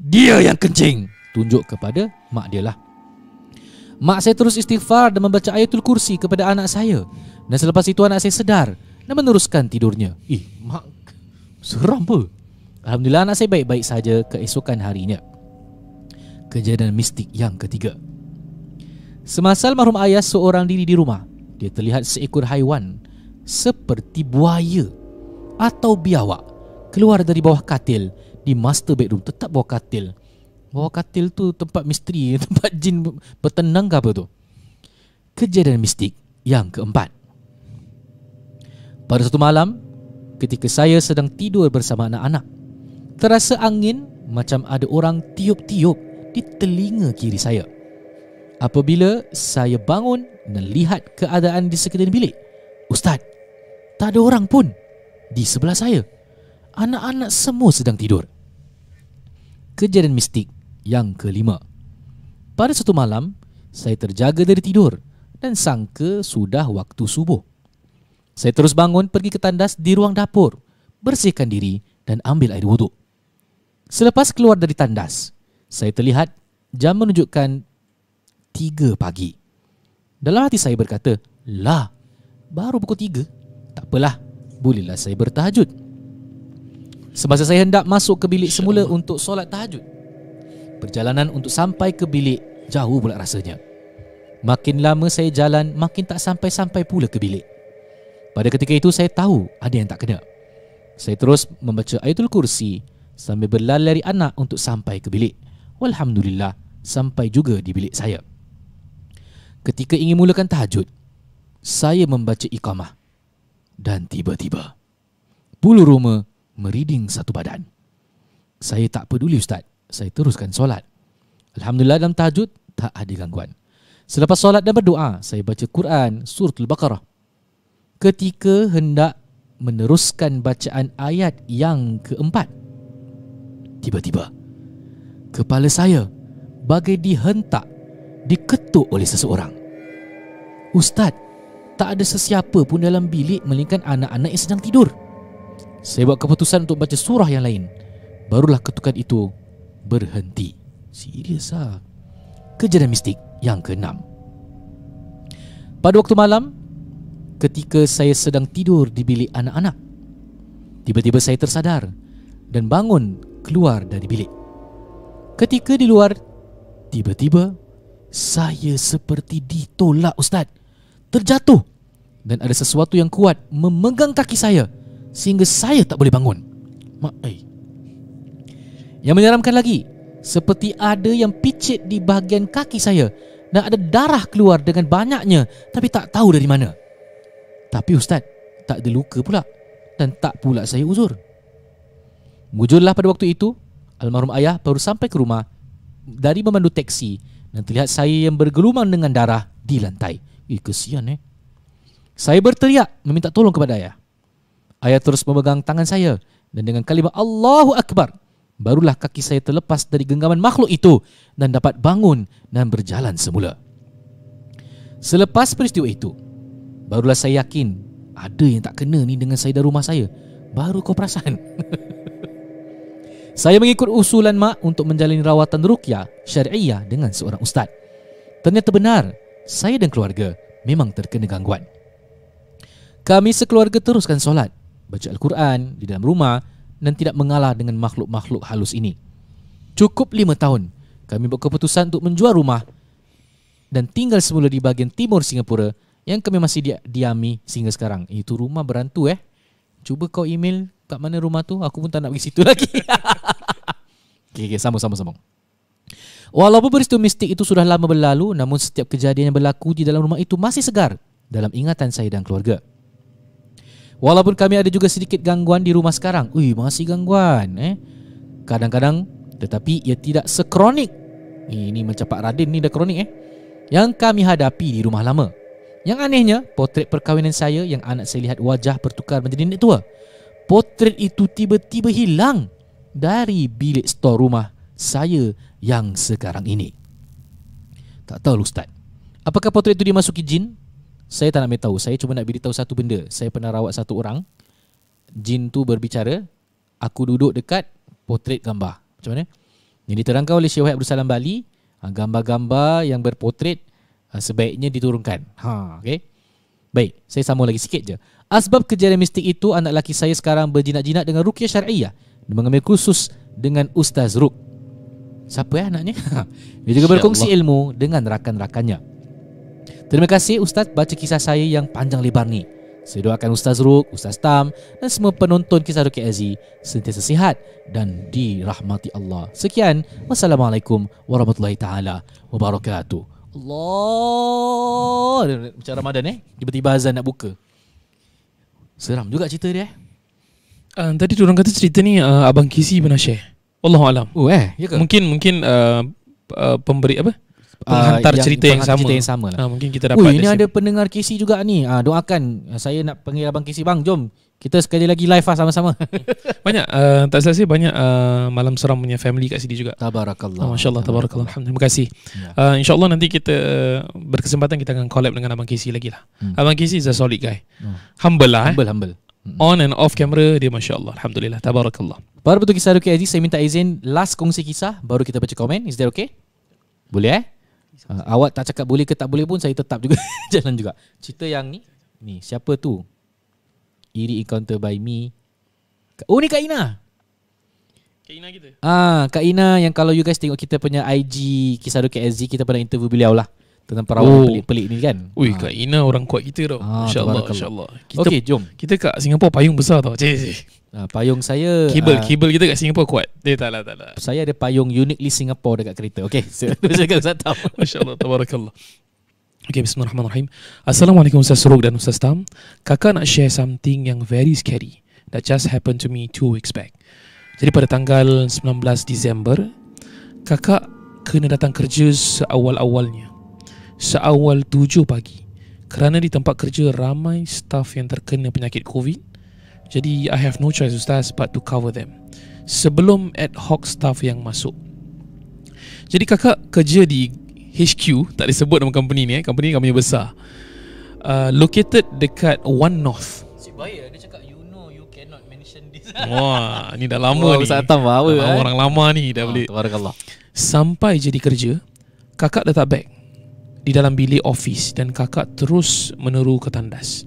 Dia yang kencing! Tunjuk kepada mak dia lah. Mak saya terus istighfar dan membaca ayatul kursi kepada anak saya. Dan selepas itu anak saya sedar dan meneruskan tidurnya. Ih, mak, seram apa? Alhamdulillah anak saya baik-baik saja keesokan harinya. Kejadian mistik yang ketiga. Semasa almarhum ayah seorang diri di rumah, dia terlihat seekor haiwan seperti buaya atau biawak keluar dari bawah katil di master bedroom tetap bawah katil bawah katil tu tempat misteri tempat jin bertenang ke apa tu kejadian mistik yang keempat pada satu malam ketika saya sedang tidur bersama anak-anak terasa angin macam ada orang tiup-tiup di telinga kiri saya Apabila saya bangun melihat keadaan di sekitar bilik. Ustaz, tak ada orang pun di sebelah saya. Anak-anak semua sedang tidur. Kejadian mistik yang kelima. Pada satu malam, saya terjaga dari tidur dan sangka sudah waktu subuh. Saya terus bangun pergi ke tandas di ruang dapur, bersihkan diri dan ambil air wuduk. Selepas keluar dari tandas, saya terlihat jam menunjukkan 3 pagi. Dalam hati saya berkata, lah, baru pukul 3? Tak apalah, bolehlah saya bertahajud. Semasa saya hendak masuk ke bilik semula untuk solat tahajud, perjalanan untuk sampai ke bilik jauh pula rasanya. Makin lama saya jalan, makin tak sampai-sampai pula ke bilik. Pada ketika itu saya tahu ada yang tak kena. Saya terus membaca ayatul kursi sambil berlari anak untuk sampai ke bilik. Alhamdulillah, sampai juga di bilik saya. Ketika ingin mulakan tahajud, saya membaca iqamah dan tiba-tiba bulu roma meriding satu badan. Saya tak peduli ustaz, saya teruskan solat. Alhamdulillah dalam tahajud tak ada gangguan. Selepas solat dan berdoa, saya baca Quran surah Al-Baqarah. Ketika hendak meneruskan bacaan ayat yang keempat, tiba-tiba kepala saya bagai dihentak diketuk oleh seseorang. Ustaz, tak ada sesiapa pun dalam bilik melainkan anak-anak yang sedang tidur. Saya buat keputusan untuk baca surah yang lain. Barulah ketukan itu berhenti. Serius ah. Kejadian mistik yang keenam. Pada waktu malam, ketika saya sedang tidur di bilik anak-anak, tiba-tiba saya tersadar dan bangun keluar dari bilik. Ketika di luar, tiba-tiba saya seperti ditolak Ustaz Terjatuh Dan ada sesuatu yang kuat Memegang kaki saya Sehingga saya tak boleh bangun Mak, eh. Yang menyeramkan lagi Seperti ada yang picit di bahagian kaki saya Dan ada darah keluar dengan banyaknya Tapi tak tahu dari mana Tapi Ustaz Tak ada luka pula Dan tak pula saya uzur Mujurlah pada waktu itu Almarhum ayah baru sampai ke rumah Dari memandu teksi dan terlihat saya yang bergelumang dengan darah di lantai. Ih, kesian eh. Saya berteriak meminta tolong kepada ayah. Ayah terus memegang tangan saya dan dengan kalimat Allahu Akbar, barulah kaki saya terlepas dari genggaman makhluk itu dan dapat bangun dan berjalan semula. Selepas peristiwa itu, barulah saya yakin ada yang tak kena ni dengan saya dan rumah saya. Baru kau perasan. Saya mengikut usulan mak untuk menjalani rawatan rukyah syariah dengan seorang ustaz. Ternyata benar, saya dan keluarga memang terkena gangguan. Kami sekeluarga teruskan solat, baca Al-Quran di dalam rumah dan tidak mengalah dengan makhluk-makhluk halus ini. Cukup lima tahun, kami buat keputusan untuk menjual rumah dan tinggal semula di bahagian timur Singapura yang kami masih diami sehingga sekarang. Itu rumah berantu eh. Cuba kau email kat mana rumah tu, aku pun tak nak pergi situ lagi. Okay, okay sambung, sambung, sambung. Walaupun peristiwa mistik itu sudah lama berlalu, namun setiap kejadian yang berlaku di dalam rumah itu masih segar dalam ingatan saya dan keluarga. Walaupun kami ada juga sedikit gangguan di rumah sekarang. Ui, masih gangguan. Eh? Kadang-kadang, tetapi ia tidak sekronik. Eh, ini macam Pak Radin, ni dah kronik eh. Yang kami hadapi di rumah lama. Yang anehnya, potret perkahwinan saya yang anak saya lihat wajah bertukar menjadi nenek tua. Potret itu tiba-tiba hilang dari bilik stor rumah saya yang sekarang ini. Tak tahu Ustaz. Apakah potret itu dimasuki jin? Saya tak nak tahu. Saya cuma nak beritahu satu benda. Saya pernah rawat satu orang. Jin tu berbicara. Aku duduk dekat potret gambar. Macam mana? Ini diterangkan oleh Syekh Abdul Salam Bali. Ha, gambar-gambar yang berpotret ha, sebaiknya diturunkan. Ha, okay? Baik, saya sambung lagi sikit je. Asbab kejadian mistik itu anak lelaki saya sekarang berjinak-jinak dengan rukyah syariah mengambil khusus dengan Ustaz Ruk. Siapa ya anaknya? Dia juga berkongsi ilmu dengan rakan-rakannya. Terima kasih Ustaz baca kisah saya yang panjang lebar ni. Saya doakan Ustaz Ruk, Ustaz Tam dan semua penonton kisah Ruki Azzi sentiasa sihat dan dirahmati Allah. Sekian. Wassalamualaikum warahmatullahi taala wabarakatuh. Allah macam Ramadan eh tiba-tiba azan nak buka. Seram juga cerita dia eh. Uh, tadi tu orang kata cerita ni uh, abang Kisi pernah share. Wallahu alam. Oh eh, ya ke? Mungkin mungkin uh, uh, pemberi apa? Ah, penghantar uh, cerita yang, sama. Cerita yang sama lah. Uh, mungkin kita dapat. Oh, ini ada pendengar Kisi juga ni. Uh, doakan saya nak panggil abang Kisi bang. Jom. Kita sekali lagi live lah sama-sama. banyak uh, tak selesai banyak uh, malam seram punya family kat sini juga. Tabarakallah. Oh, Masya-Allah tabarakallah. tabarakallah. Terima kasih. Ya. Uh, insya-Allah nanti kita berkesempatan kita akan collab dengan abang Kisi lagi lah. Hmm. Abang Kisi is a solid guy. Hmm. Humble lah eh. Humble, humble hmm. on and off camera dia masya Allah alhamdulillah tabarakallah baru betul kisah Ruki Aziz saya minta izin last kongsi kisah baru kita baca komen is that okay boleh eh uh, awak tak cakap boleh ke tak boleh pun saya tetap juga jalan juga cerita yang ni ni siapa tu iri encounter by me oh ni Kak Ina Kak Ina kita ah Kak Ina yang kalau you guys tengok kita punya IG kisah Ruki Aziz kita pernah interview beliau lah tentang perawan oh. pelik-pelik ni kan. Ui, ha. Kak Ina orang kuat kita tau. Ha, InsyaAllah, insyaAllah. Kita, okay, jom. Kita kat Singapura payung besar tau. Cik, cik. Ah, ha, payung saya... Kabel, ha, kabel kita kat Singapura kuat. Dia eh, tak lah, tak lah. Saya ada payung uniquely Singapore dekat kereta. Okay, saya cakap Ustaz Tam. InsyaAllah, Tabarakallah. Okay, Bismillahirrahmanirrahim. Assalamualaikum Ustaz Suruk dan Ustaz Tam. Kakak nak share something yang very scary that just happened to me two weeks back. Jadi pada tanggal 19 Disember, kakak kena datang kerja seawal-awalnya seawal 7 pagi kerana di tempat kerja ramai staff yang terkena penyakit COVID. Jadi I have no choice Ustaz but to cover them sebelum ad hoc staff yang masuk. Jadi kakak kerja di HQ, tak disebut nama company ni eh, company ni company besar. Uh, located dekat One North. Si baik dia cakap you know you cannot mention this. Wah, ni dah lama oh, ni. Saya tahu apa. Orang eh. lama ni dah ah, boleh. Tabarakallah. Sampai jadi kerja, kakak dah tak back di dalam bilik ofis dan kakak terus meneru ke tandas.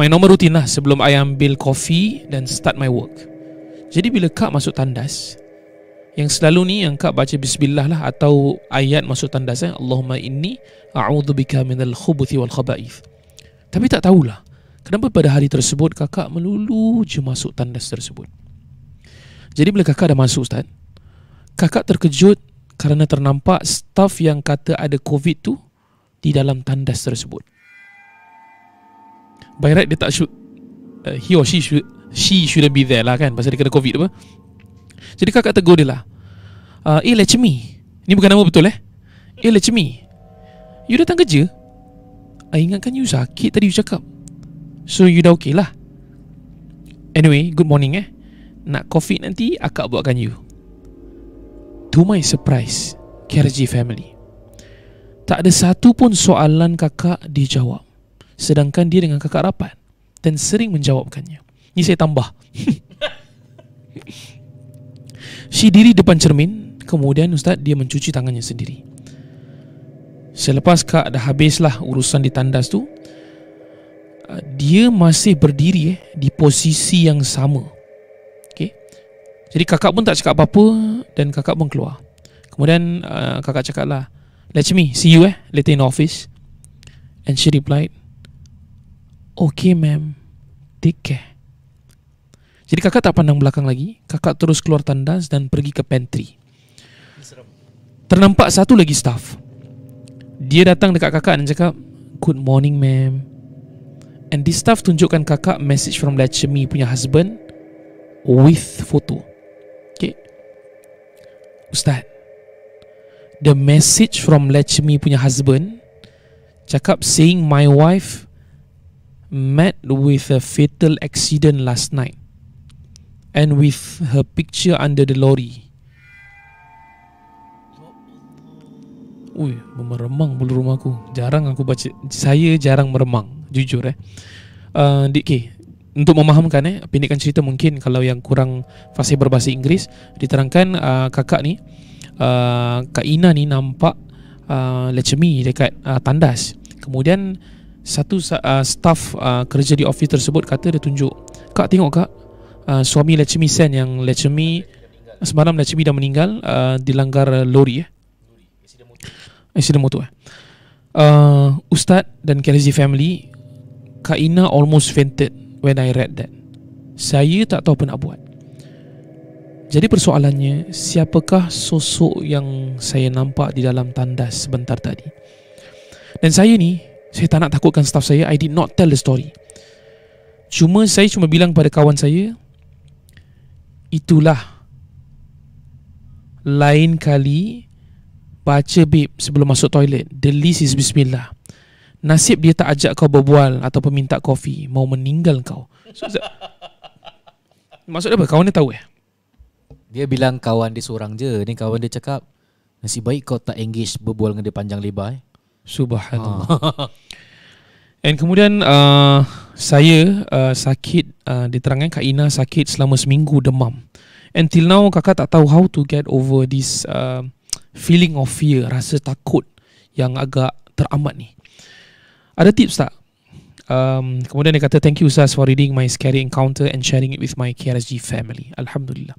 My normal routine lah sebelum I ambil kopi dan start my work. Jadi bila kak masuk tandas, yang selalu ni yang kak baca bismillah lah atau ayat masuk tandas eh. Allahumma inni a'udhu bika minal khubuthi wal khaba'ith. Tapi tak tahulah kenapa pada hari tersebut kakak melulu je masuk tandas tersebut. Jadi bila kakak dah masuk Ustaz, kakak terkejut kerana ternampak staf yang kata ada COVID tu di dalam tandas tersebut. By right dia tak should uh, he or she should she shouldn't be there lah kan pasal dia kena COVID apa. Jadi kakak tegur dia lah. Uh, eh me. Ini bukan nama betul eh? Eh me. you datang kerja? I ingatkan you sakit tadi you cakap. So you dah okay lah. Anyway, good morning eh. Nak COVID nanti, akak buatkan you to my surprise, Kerji family. Tak ada satu pun soalan kakak dijawab. Sedangkan dia dengan kakak rapat dan sering menjawabkannya. Ini saya tambah. si diri depan cermin, kemudian ustaz dia mencuci tangannya sendiri. Selepas kak dah habislah urusan di tandas tu, dia masih berdiri eh, di posisi yang sama. Jadi kakak pun tak cakap apa-apa Dan kakak pun keluar Kemudian uh, kakak cakap lah Let me see you eh Later in office And she replied Okay ma'am Take care Jadi kakak tak pandang belakang lagi Kakak terus keluar tandas Dan pergi ke pantry Ternampak satu lagi staff Dia datang dekat kakak dan cakap Good morning ma'am And this staff tunjukkan kakak Message from Lachemi punya husband With photo Ustaz The message from Lechmi punya husband Cakap saying my wife Met with a fatal accident last night And with her picture under the lorry Ui, meremang bulu rumahku. Jarang aku baca Saya jarang meremang Jujur eh uh, Okay untuk memahamkan eh pendekkan cerita mungkin kalau yang kurang fasih berbahasa Inggeris diterangkan uh, kakak ni uh, Kak Ina ni nampak uh, lecemi dekat uh, tandas kemudian satu uh, staff uh, kerja di office tersebut kata dia tunjuk kak tengok kak uh, suami lecemi sen yang lecemi semalam lecemi dah meninggal uh, dilanggar lori eh accident motor eh uh, ustaz dan Kelly family Kak Ina almost fainted when I read that. Saya tak tahu apa nak buat. Jadi persoalannya, siapakah sosok yang saya nampak di dalam tandas sebentar tadi? Dan saya ni, saya tak nak takutkan staff saya, I did not tell the story. Cuma saya cuma bilang pada kawan saya, itulah lain kali baca babe sebelum masuk toilet. The list is bismillah. Nasib dia tak ajak kau berbual atau peminta kopi Mau meninggal kau so, Maksud apa? Kawan dia tahu eh? Dia bilang kawan dia seorang je Ni kawan dia cakap Nasib baik kau tak engage berbual dengan dia panjang lebar eh? Subhanallah ha. And kemudian uh, Saya uh, sakit uh, Diterangkan Kak Ina sakit selama seminggu demam Until now kakak tak tahu how to get over this uh, Feeling of fear Rasa takut Yang agak teramat ni ada tips tak? Um, kemudian dia kata Thank you Ustaz for reading my scary encounter And sharing it with my KRSG family Alhamdulillah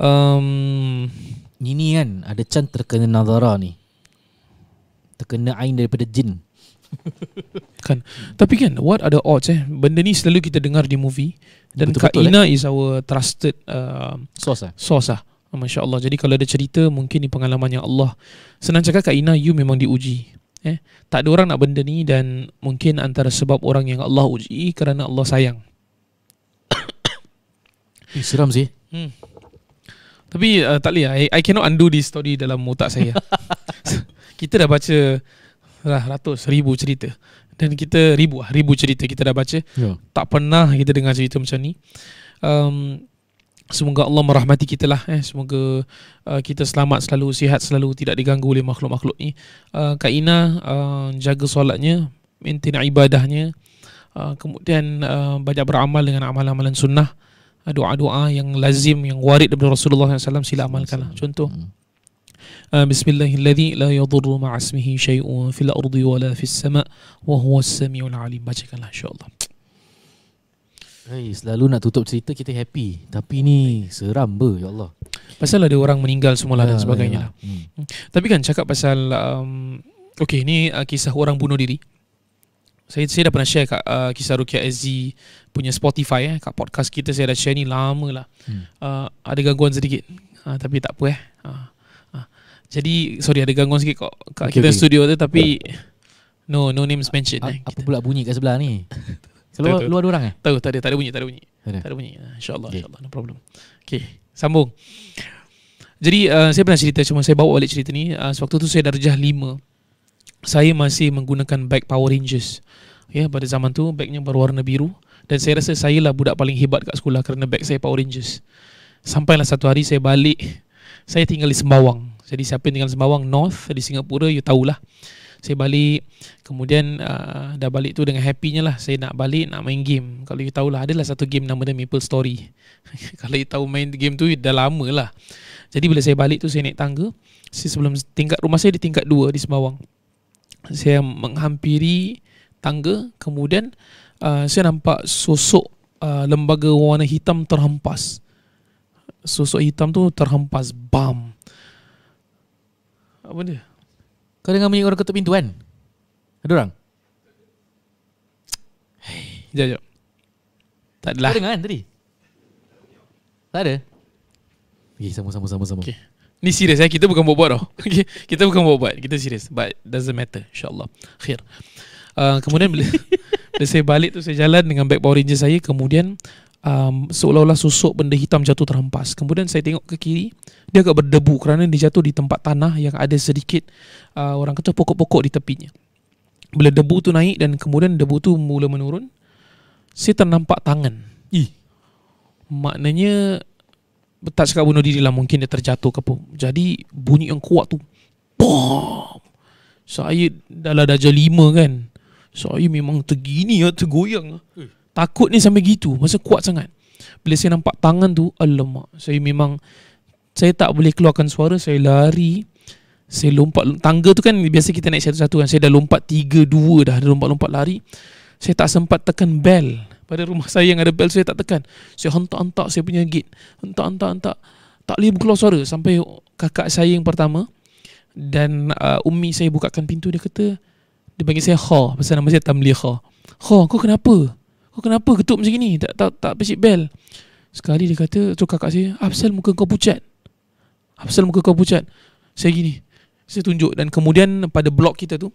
um, Ni kan Ada can terkena nazara ni Terkena ain daripada jin Kan Tapi kan What are the odds eh Benda ni selalu kita dengar di movie Dan betul Kak eh? Ina eh? is our trusted uh, Source lah Source lah Masya Allah Jadi kalau ada cerita Mungkin ni pengalaman yang Allah Senang cakap Kak Ina You memang diuji Eh, tak ada orang nak benda ni dan mungkin antara sebab orang yang Allah uji kerana Allah sayang. Eh, seram sih. Hmm. Tapi uh, tak lihat. Lah. I, I cannot undo this story dalam otak saya. kita dah baca lah, ratus, ribu cerita. Dan kita ribu, lah, ribu cerita kita dah baca. Yeah. Tak pernah kita dengar cerita macam ni. Um, Semoga Allah merahmati kita lah eh. Semoga uh, kita selamat selalu Sihat selalu Tidak diganggu oleh makhluk-makhluk ni uh, Kak Ina uh, Jaga solatnya Maintain ibadahnya uh, Kemudian uh, Banyak beramal dengan amalan-amalan sunnah uh, Doa-doa yang lazim Yang warid daripada Rasulullah SAW Sila amalkan lah Contoh بسم الله الذي لا يضر مع اسمه شيء في الأرض ولا في السماء وهو السميع العليم بجك الله إن شاء Hey, selalu nak tutup cerita kita happy tapi ni seram ber ya Allah. Pasal ada orang meninggal semula dan ah, sebagainya. Ya. Lah. Hmm. hmm. Tapi kan cakap pasal um, okey ni uh, kisah orang bunuh diri. Saya saya dah pernah share kat uh, kisah Rukia SZ punya Spotify eh kat podcast kita saya dah share ni lamalah. Hmm. Uh, ada gangguan sedikit. Uh, tapi tak apa eh. Uh, uh. Jadi sorry ada gangguan sedikit kat okay, kita okay. studio tu tapi no no names mentioned eh, A- eh. Apa kita. pula bunyi kat sebelah ni? Luar, luar dua orang eh? Tahu, tak ada, tak ada bunyi, tak ada bunyi. Ada. Tak ada bunyi. Ha, InsyaAllah, okay. insyaAllah, no problem. Okay, sambung. Jadi, uh, saya pernah cerita, cuma saya bawa balik cerita ni. Uh, sewaktu tu saya darjah lima. Saya masih menggunakan bag Power Rangers. Ya, yeah, pada zaman tu, bagnya berwarna biru. Dan saya rasa saya lah budak paling hebat kat sekolah kerana bag saya Power Rangers. Sampailah satu hari saya balik, saya tinggal di Sembawang. Jadi, siapa yang tinggal di Sembawang? North, di Singapura, you tahulah. Saya balik, Kemudian uh, dah balik tu dengan happynya lah Saya nak balik nak main game Kalau you tahulah adalah satu game nama dia Maple Story Kalau you tahu main game tu dah lama lah Jadi bila saya balik tu saya naik tangga saya Sebelum tingkat rumah saya di tingkat 2 di Sembawang Saya menghampiri tangga Kemudian uh, saya nampak sosok uh, lembaga warna hitam terhempas Sosok hitam tu terhempas BAM Apa dia? Kau dengar bunyi orang ketuk pintu kan? Ada orang? Hei, jap, jap. Tak adalah. Kau dengar kan tadi? Tak ada? Okay, sama, sama, sama, sama. Okay. Ni serius eh, kita bukan buat-buat Okay. Kita bukan buat-buat, kita serius. But doesn't matter, insyaAllah. Khair. Uh, kemudian bila, bila saya balik tu, saya jalan dengan bag Power Rangers saya. Kemudian um, seolah-olah susuk benda hitam jatuh terhempas. Kemudian saya tengok ke kiri, dia agak berdebu kerana dia jatuh di tempat tanah yang ada sedikit uh, orang kata pokok-pokok di tepinya bila debu tu naik dan kemudian debu tu mula menurun, saya ternampak tangan. I. Maknanya tak cakap bunuh diri lah mungkin dia terjatuh ke apa. Jadi bunyi yang kuat tu. Bom! Saya dalam darjah lima kan. Saya memang tergini lah, tergoyang lah. Eh. Takut ni sampai gitu. Masa kuat sangat. Bila saya nampak tangan tu, alamak. Saya memang, saya tak boleh keluarkan suara. Saya lari. Saya lompat Tangga tu kan Biasa kita naik satu-satu kan Saya dah lompat tiga dua dah Dah lompat-lompat lari Saya tak sempat tekan bell Pada rumah saya yang ada bell Saya tak tekan Saya hentak-hentak Saya punya gate Hentak-hentak-hentak Tak boleh keluar suara Sampai kakak saya yang pertama Dan uh, Umi saya bukakan pintu Dia kata Dia panggil saya Kha Pasal nama saya Tamli Kha Kha kau kenapa Kau kenapa ketuk macam ni Tak tak tak pesik bell Sekali dia kata tu kakak saya Apsal muka kau pucat Apsal muka kau pucat Saya gini saya tunjuk dan kemudian pada blok kita tu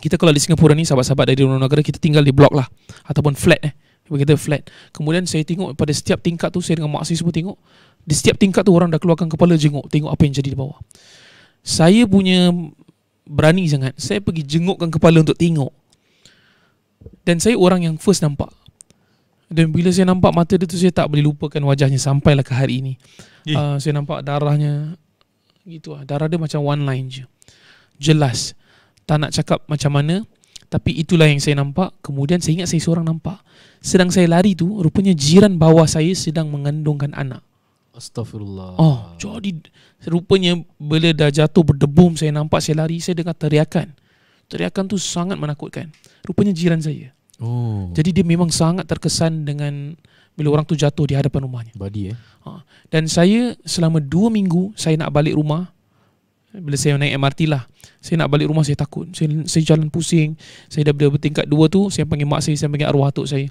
kita kalau di Singapura ni sahabat-sahabat dari luar negara kita tinggal di blok lah ataupun flat eh. Kita flat. Kemudian saya tengok pada setiap tingkat tu saya dengan mak saya semua tengok di setiap tingkat tu orang dah keluarkan kepala jenguk tengok apa yang jadi di bawah. Saya punya berani sangat. Saya pergi jengukkan kepala untuk tengok. Dan saya orang yang first nampak. Dan bila saya nampak mata dia tu saya tak boleh lupakan wajahnya sampailah ke hari ini. Uh, saya nampak darahnya gitu lah. Darah dia macam one line je. Jelas. Tak nak cakap macam mana. Tapi itulah yang saya nampak. Kemudian saya ingat saya seorang nampak. Sedang saya lari tu, rupanya jiran bawah saya sedang mengandungkan anak. Astaghfirullah. Oh, jadi rupanya bila dah jatuh berdebum saya nampak saya lari, saya dengar teriakan. Teriakan tu sangat menakutkan. Rupanya jiran saya. Oh. Jadi dia memang sangat terkesan dengan bila orang tu jatuh di hadapan rumahnya. Badi eh. Ha. Dan saya selama dua minggu saya nak balik rumah. Bila saya naik MRT lah. Saya nak balik rumah saya takut. Saya, saya jalan pusing. Saya dah berada bertingkat dua tu. Saya panggil mak saya. Saya panggil arwah atuk saya.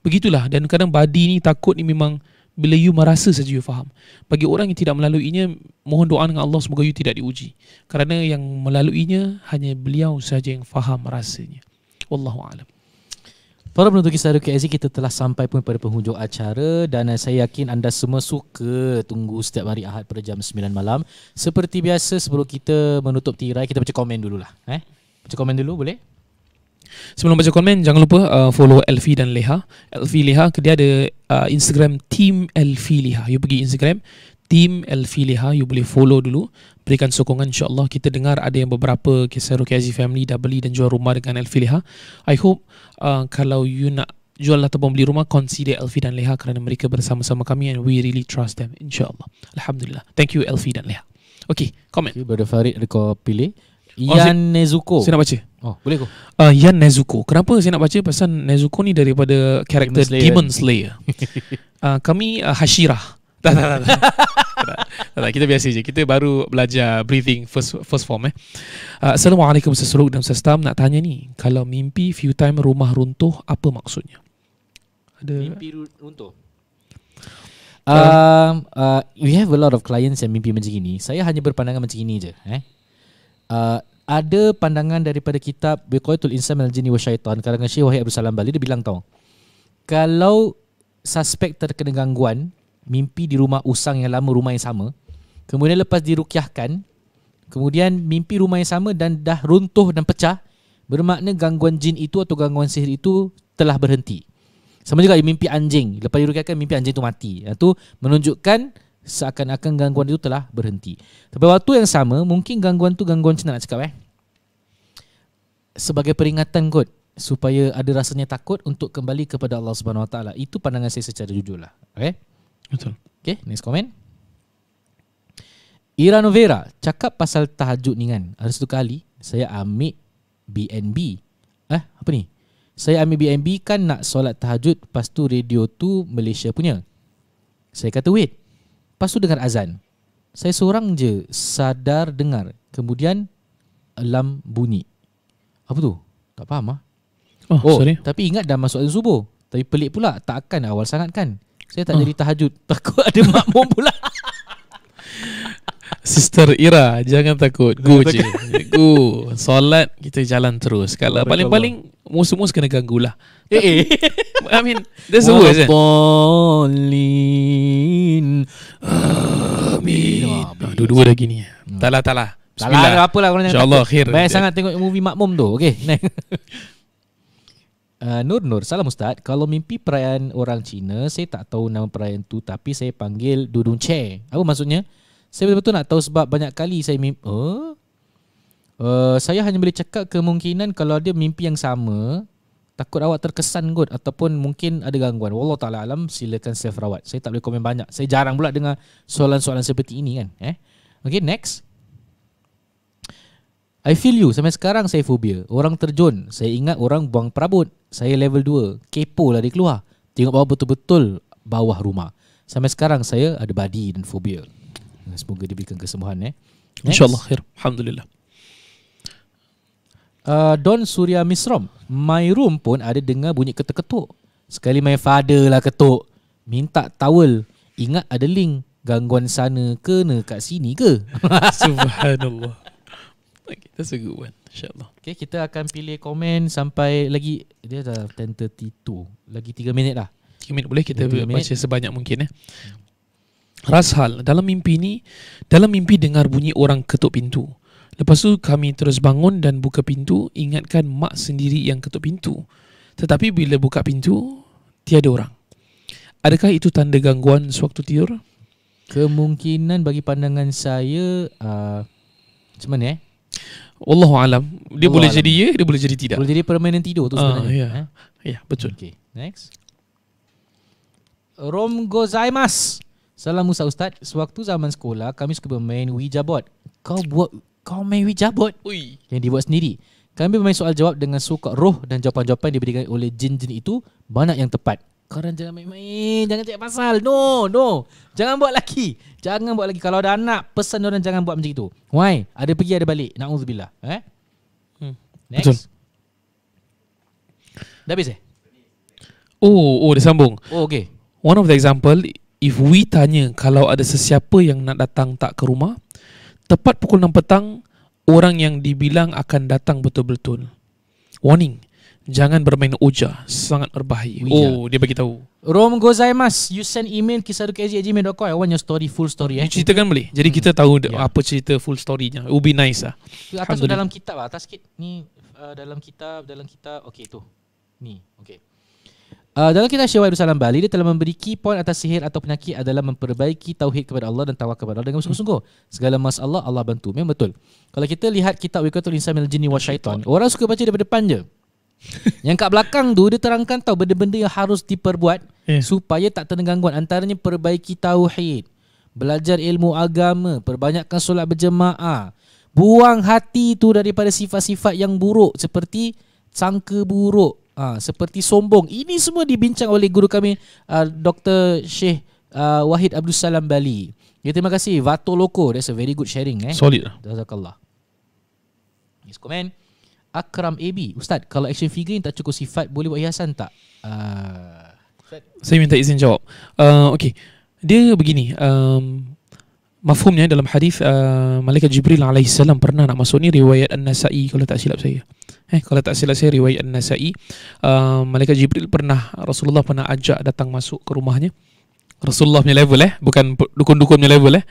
Begitulah. Dan kadang badi ni takut ni memang bila you merasa saja you faham. Bagi orang yang tidak melaluinya, mohon doa dengan Allah semoga you tidak diuji. Kerana yang melaluinya hanya beliau saja yang faham rasanya. Wallahu a'lam. Para penonton kisah Rukia Aziz, kita telah sampai pun pada penghujung acara dan saya yakin anda semua suka tunggu setiap hari Ahad pada jam 9 malam. Seperti biasa sebelum kita menutup tirai, kita baca komen dululah. Eh? Baca komen dulu boleh? Sebelum baca komen, jangan lupa uh, follow Elfi dan Leha. Elfi Leha, dia ada uh, Instagram Team Elfi Leha. You pergi Instagram, Team Elfiliha you boleh follow dulu berikan sokongan insyaallah kita dengar ada yang beberapa kisah Rukiazi family dah beli dan jual rumah dengan Elfiliha I hope uh, kalau you nak jual atau beli rumah consider Elfi dan Leha kerana mereka bersama-sama kami and we really trust them insyaallah alhamdulillah thank you Elfi dan Leha Okay, comment. Okay, Brother Farid, ada kau pilih. Yan oh, Nezuko. Saya nak baca. Oh, boleh kau? Uh, Yan Nezuko. Kenapa saya nak baca? Pasal Nezuko ni daripada karakter Demon Slayer. Demon Slayer. uh, kami uh, Hashirah. Tak, tak, tak. tak, tak, kita biasa je. Kita baru belajar breathing first first form eh. Ah, Assalamualaikum Ustaz dan sesetam nak tanya ni. Kalau mimpi few time rumah runtuh apa maksudnya? Ada mimpi runtuh. Um, uh, we have a lot of clients yang mimpi macam ini. Saya hanya berpandangan macam ini je. Eh? Uh, ada pandangan daripada kitab Biqaitul Insan Minal Jini Wasyaitan Karangan Syekh Wahid Abdul Salam Bali Dia bilang tau Kalau suspek terkena gangguan mimpi di rumah usang yang lama rumah yang sama kemudian lepas dirukyahkan kemudian mimpi rumah yang sama dan dah runtuh dan pecah bermakna gangguan jin itu atau gangguan sihir itu telah berhenti sama juga mimpi anjing lepas dirukyahkan mimpi anjing itu mati itu menunjukkan seakan-akan gangguan itu telah berhenti tapi waktu yang sama mungkin gangguan tu gangguan cina nak cakap eh sebagai peringatan kot supaya ada rasanya takut untuk kembali kepada Allah Subhanahu Wa Taala itu pandangan saya secara jujur lah eh? Betul. Okay, next comment. Ira Novera, cakap pasal tahajud ni kan. Ada satu kali, saya ambil BNB. Eh, apa ni? Saya ambil BNB kan nak solat tahajud, lepas tu radio tu Malaysia punya. Saya kata, wait. Lepas tu dengar azan. Saya seorang je sadar dengar. Kemudian, alam bunyi. Apa tu? Tak faham lah. Oh, oh sorry. Tapi ingat dah masuk azan subuh. Tapi pelik pula, takkan awal sangat kan? Saya tak oh. jadi tahajud Takut ada makmum pula Sister Ira Jangan takut Go je Go Solat Kita jalan terus Kalau paling-paling Musuh-musuh kena ganggu lah Eh eh I mean That's the worst eh. Apolin ah, Dua-dua dah gini hmm. Tak lah tak lah Tak lah apa lah korang Baik sangat tengok movie makmum tu Okay next Uh, Nur Nur, salam Ustaz. Kalau mimpi perayaan orang Cina, saya tak tahu nama perayaan tu tapi saya panggil Dudung Che. Apa maksudnya? Saya betul-betul nak tahu sebab banyak kali saya mimpi. Oh? Uh, saya hanya boleh cakap kemungkinan kalau dia mimpi yang sama, takut awak terkesan kot ataupun mungkin ada gangguan. Wallah ta'ala alam, silakan self rawat. Saya tak boleh komen banyak. Saya jarang pula dengar soalan-soalan seperti ini kan. Eh? Okay, next. I feel you. Sampai sekarang saya fobia. Orang terjun. Saya ingat orang buang perabot saya level 2 Kepo lah dia keluar Tengok bawah betul-betul bawah rumah Sampai sekarang saya ada body dan fobia Semoga diberikan kesembuhan eh. InsyaAllah khair Alhamdulillah uh, Don Surya Misrom My room pun ada dengar bunyi ketuk-ketuk Sekali my father lah ketuk Minta towel Ingat ada link Gangguan sana kena kat sini ke Subhanallah Okay, that's a good one. InsyaAllah. Okay, kita akan pilih komen sampai lagi. Dia dah 10.32. Lagi 3 minit lah. 3 minit boleh kita baca minit. sebanyak mungkin. Eh. Rashal, dalam mimpi ni, dalam mimpi dengar bunyi orang ketuk pintu. Lepas tu kami terus bangun dan buka pintu, ingatkan mak sendiri yang ketuk pintu. Tetapi bila buka pintu, tiada orang. Adakah itu tanda gangguan sewaktu tidur? Kemungkinan bagi pandangan saya, uh, macam mana eh? Wallahu alam. Dia Allah boleh alam. jadi ya, dia boleh jadi tidak. Boleh jadi permanent tidur tu ah, sebenarnya. Uh, ya. Yeah. Ha? Ya, yeah, betul. Okay. Next. Rom gozaimas. Salam Musa Ustaz. Sewaktu zaman sekolah, kami suka bermain Ouija board. Kau buat kau main Ouija board? Ui. Yang dibuat sendiri. Kami bermain soal jawab dengan suka roh dan jawapan-jawapan diberikan oleh jin-jin itu banyak yang tepat. Korang jangan main-main Jangan cakap pasal No no Jangan buat lagi Jangan buat lagi Kalau ada anak Pesan orang jangan buat macam itu Why? Ada pergi ada balik Na'udzubillah eh? Hmm. Next Betul. Dah habis eh? Oh, oh dia sambung Oh okay One of the example If we tanya Kalau ada sesiapa yang nak datang tak ke rumah Tepat pukul 6 petang Orang yang dibilang akan datang betul-betul Warning jangan bermain uja sangat berbahaya uja. oh dia bagi tahu rom gozaimas you send email kisaruk@gmail.com i want your story full story eh kan boleh jadi hmm. kita tahu yeah. apa cerita full storynya It would be nice lah. atas dalam kitab lah atas sikit ni uh, dalam kitab dalam kitab okay tu ni okay. Uh, dalam kita Syekh Wahid Bali Dia telah memberi key point atas sihir atau penyakit Adalah memperbaiki tauhid kepada Allah dan tawakal kepada Allah dengan sungguh-sungguh Segala mas Allah, Allah bantu Memang betul Kalau kita lihat kitab Wikatul Insan Mil Jini Wa Syaitan Orang suka baca daripada depan je Yang kat belakang tu dia terangkan tau benda-benda yang harus diperbuat yeah. supaya tak terganggu antaranya perbaiki tauhid, belajar ilmu agama, perbanyakkan solat berjemaah, buang hati tu daripada sifat-sifat yang buruk seperti sangka buruk, ha, seperti sombong. Ini semua dibincang oleh guru kami uh, Dr. Syekh uh, Wahid Abdul Salam Bali. Ya terima kasih Vato Loko That's a very good sharing eh. Solid Jazakallah Yes comment Akram AB Ustaz kalau action figure yang tak cukup sifat Boleh buat hiasan tak? Uh, Saya minta izin jawab uh, Okay Dia begini um, Mafhumnya dalam hadis uh, Malaikat Jibril AS pernah nak masuk ni Riwayat An-Nasai kalau tak silap saya eh, Kalau tak silap saya riwayat An-Nasai uh, Malaikat Jibril pernah Rasulullah pernah ajak datang masuk ke rumahnya Rasulullah punya level eh Bukan dukun-dukun punya level eh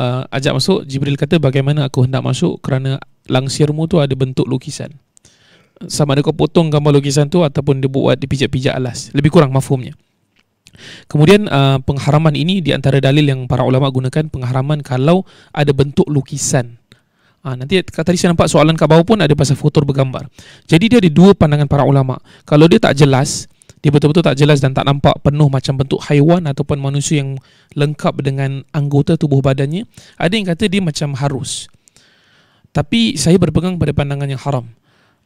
uh, Ajak masuk Jibril kata bagaimana aku hendak masuk Kerana langsirmu tu ada bentuk lukisan sama ada kau potong gambar lukisan tu ataupun dia buat dipijak-pijak alas lebih kurang mafumnya. kemudian uh, pengharaman ini di antara dalil yang para ulama gunakan pengharaman kalau ada bentuk lukisan Ha, nanti tadi saya nampak soalan kat bawah pun ada pasal futur bergambar. Jadi dia ada dua pandangan para ulama. Kalau dia tak jelas, dia betul-betul tak jelas dan tak nampak penuh macam bentuk haiwan ataupun manusia yang lengkap dengan anggota tubuh badannya, ada yang kata dia macam harus. Tapi saya berpegang pada pandangan yang haram.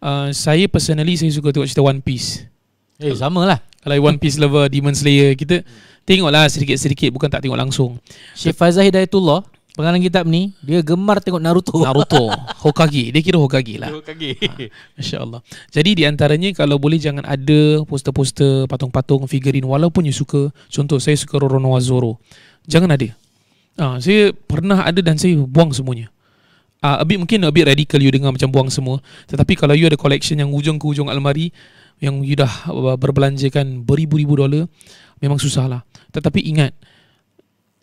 Uh, saya personally saya suka tengok cerita One Piece. Eh hey, sama lah. Kalau One Piece lover, Demon Slayer kita tengoklah sedikit-sedikit bukan tak tengok langsung. Syekh Fazal Hidayatullah pengalaman kitab ni dia gemar tengok Naruto. Naruto, Hokage, dia kira Hokage lah. Hokage. Ha, Masya-Allah. Jadi di antaranya kalau boleh jangan ada poster-poster patung-patung figurin walaupun you suka. Contoh saya suka Roronoa Zoro. Jangan ada. ha, saya pernah ada dan saya buang semuanya uh, a bit mungkin a bit radical you dengar macam buang semua. Tetapi kalau you ada collection yang ujung ke ujung almari yang you dah uh, berbelanjakan beribu-ribu dolar, memang susah lah. Tetapi ingat,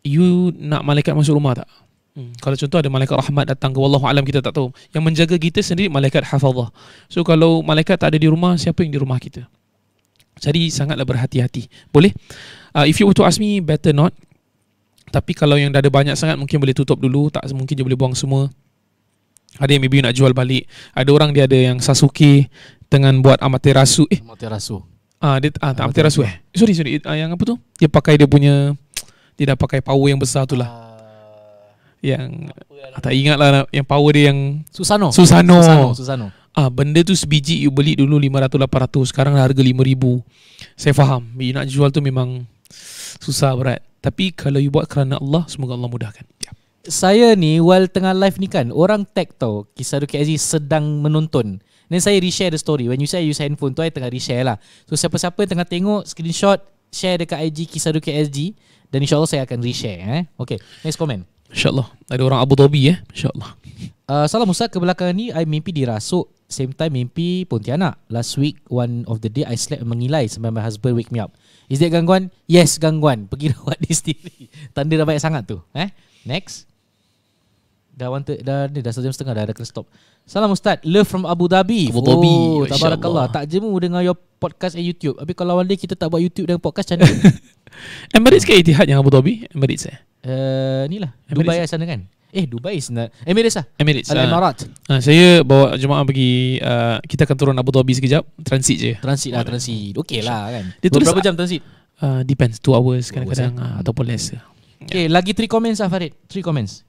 you nak malaikat masuk rumah tak? Hmm. Kalau contoh ada malaikat rahmat datang ke Allah alam kita tak tahu. Yang menjaga kita sendiri malaikat hafazah. So kalau malaikat tak ada di rumah, siapa yang di rumah kita? Jadi sangatlah berhati-hati. Boleh? Uh, if you want to ask me, better not. Tapi kalau yang dah ada banyak sangat mungkin boleh tutup dulu, tak mungkin dia boleh buang semua. Ada yang maybe nak jual balik. Ada orang dia ada yang Sasuke dengan buat Amaterasu. Eh. Amaterasu. Ah, dia, ah, tak, Amaterasu eh. Sorry, sorry. Ah, yang apa tu? Dia pakai dia punya... Dia dah pakai power yang besar tu lah. Uh, yang... Ah, tak ingat lah. Yang power dia yang... Susano. Susano. Susano. Susano. Ah, benda tu sebiji you beli dulu 500-800. Sekarang harga 5000 Saya faham. You nak jual tu memang... Susah berat. Tapi kalau you buat kerana Allah, semoga Allah mudahkan. Yeah saya ni while tengah live ni kan orang tag tau kisah Duki Aziz sedang menonton Then saya reshare the story When you say use handphone tu I tengah reshare lah So siapa-siapa tengah tengok Screenshot Share dekat IG Kisah Duki SG Dan insyaAllah saya akan reshare eh. Okay Next comment InsyaAllah Ada orang Abu Dhabi eh InsyaAllah uh, Salam Ustaz Kebelakangan ni I mimpi dirasuk Same time mimpi Pontianak Last week One of the day I slept mengilai Sampai my husband wake me up Is that gangguan? Yes gangguan Pergi rawat di sendiri Tanda dah baik sangat tu Eh Next Dah want dah ni dah sejam setengah dah ada kena stop. Salam ustaz, love from Abu Dhabi. Abu oh, Dhabi. Oh, tabarakallah. Tak jemu dengan your podcast and YouTube. Tapi kalau one day kita tak buat YouTube dan podcast channel. Emirates ke Etihad yang Abu Dhabi? Emirates eh. Uh, eh, inilah Dubai Emirates. Lah kan. Eh Dubai sana. Emirates ah. Emirates. Al ah. Emirat. Uh, uh, saya bawa jemaah pergi uh, kita akan turun Abu Dhabi sekejap, transit je. Transit lah, transit. Okay lah kan. Dia tulis Berapa jam transit? Uh, depends 2 hours kadang-kadang oh, eh? kadang, uh, ataupun less. Eh. Okay, yeah. lagi 3 comments lah Farid 3 comments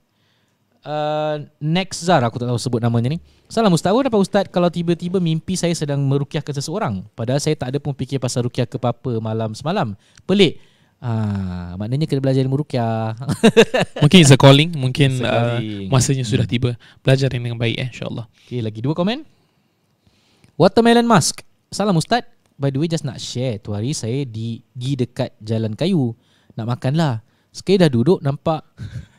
uh, Nexar aku tak tahu sebut namanya ni Salam Ustaz, apa Ustaz kalau tiba-tiba mimpi saya sedang merukiahkan seseorang Padahal saya tak ada pun fikir pasal rukiah ke apa-apa malam semalam Pelik Ah, maknanya kena belajar ilmu rukyah. mungkin it's a calling, mungkin a uh, calling. Uh, masanya hmm. sudah tiba. Belajar yang dengan baik eh, insyaAllah. Okay, lagi dua komen. Watermelon Mask. Salam Ustaz. By the way, just nak share. Tu hari saya di, di dekat jalan kayu. Nak makanlah. lah. Sekali dah duduk, nampak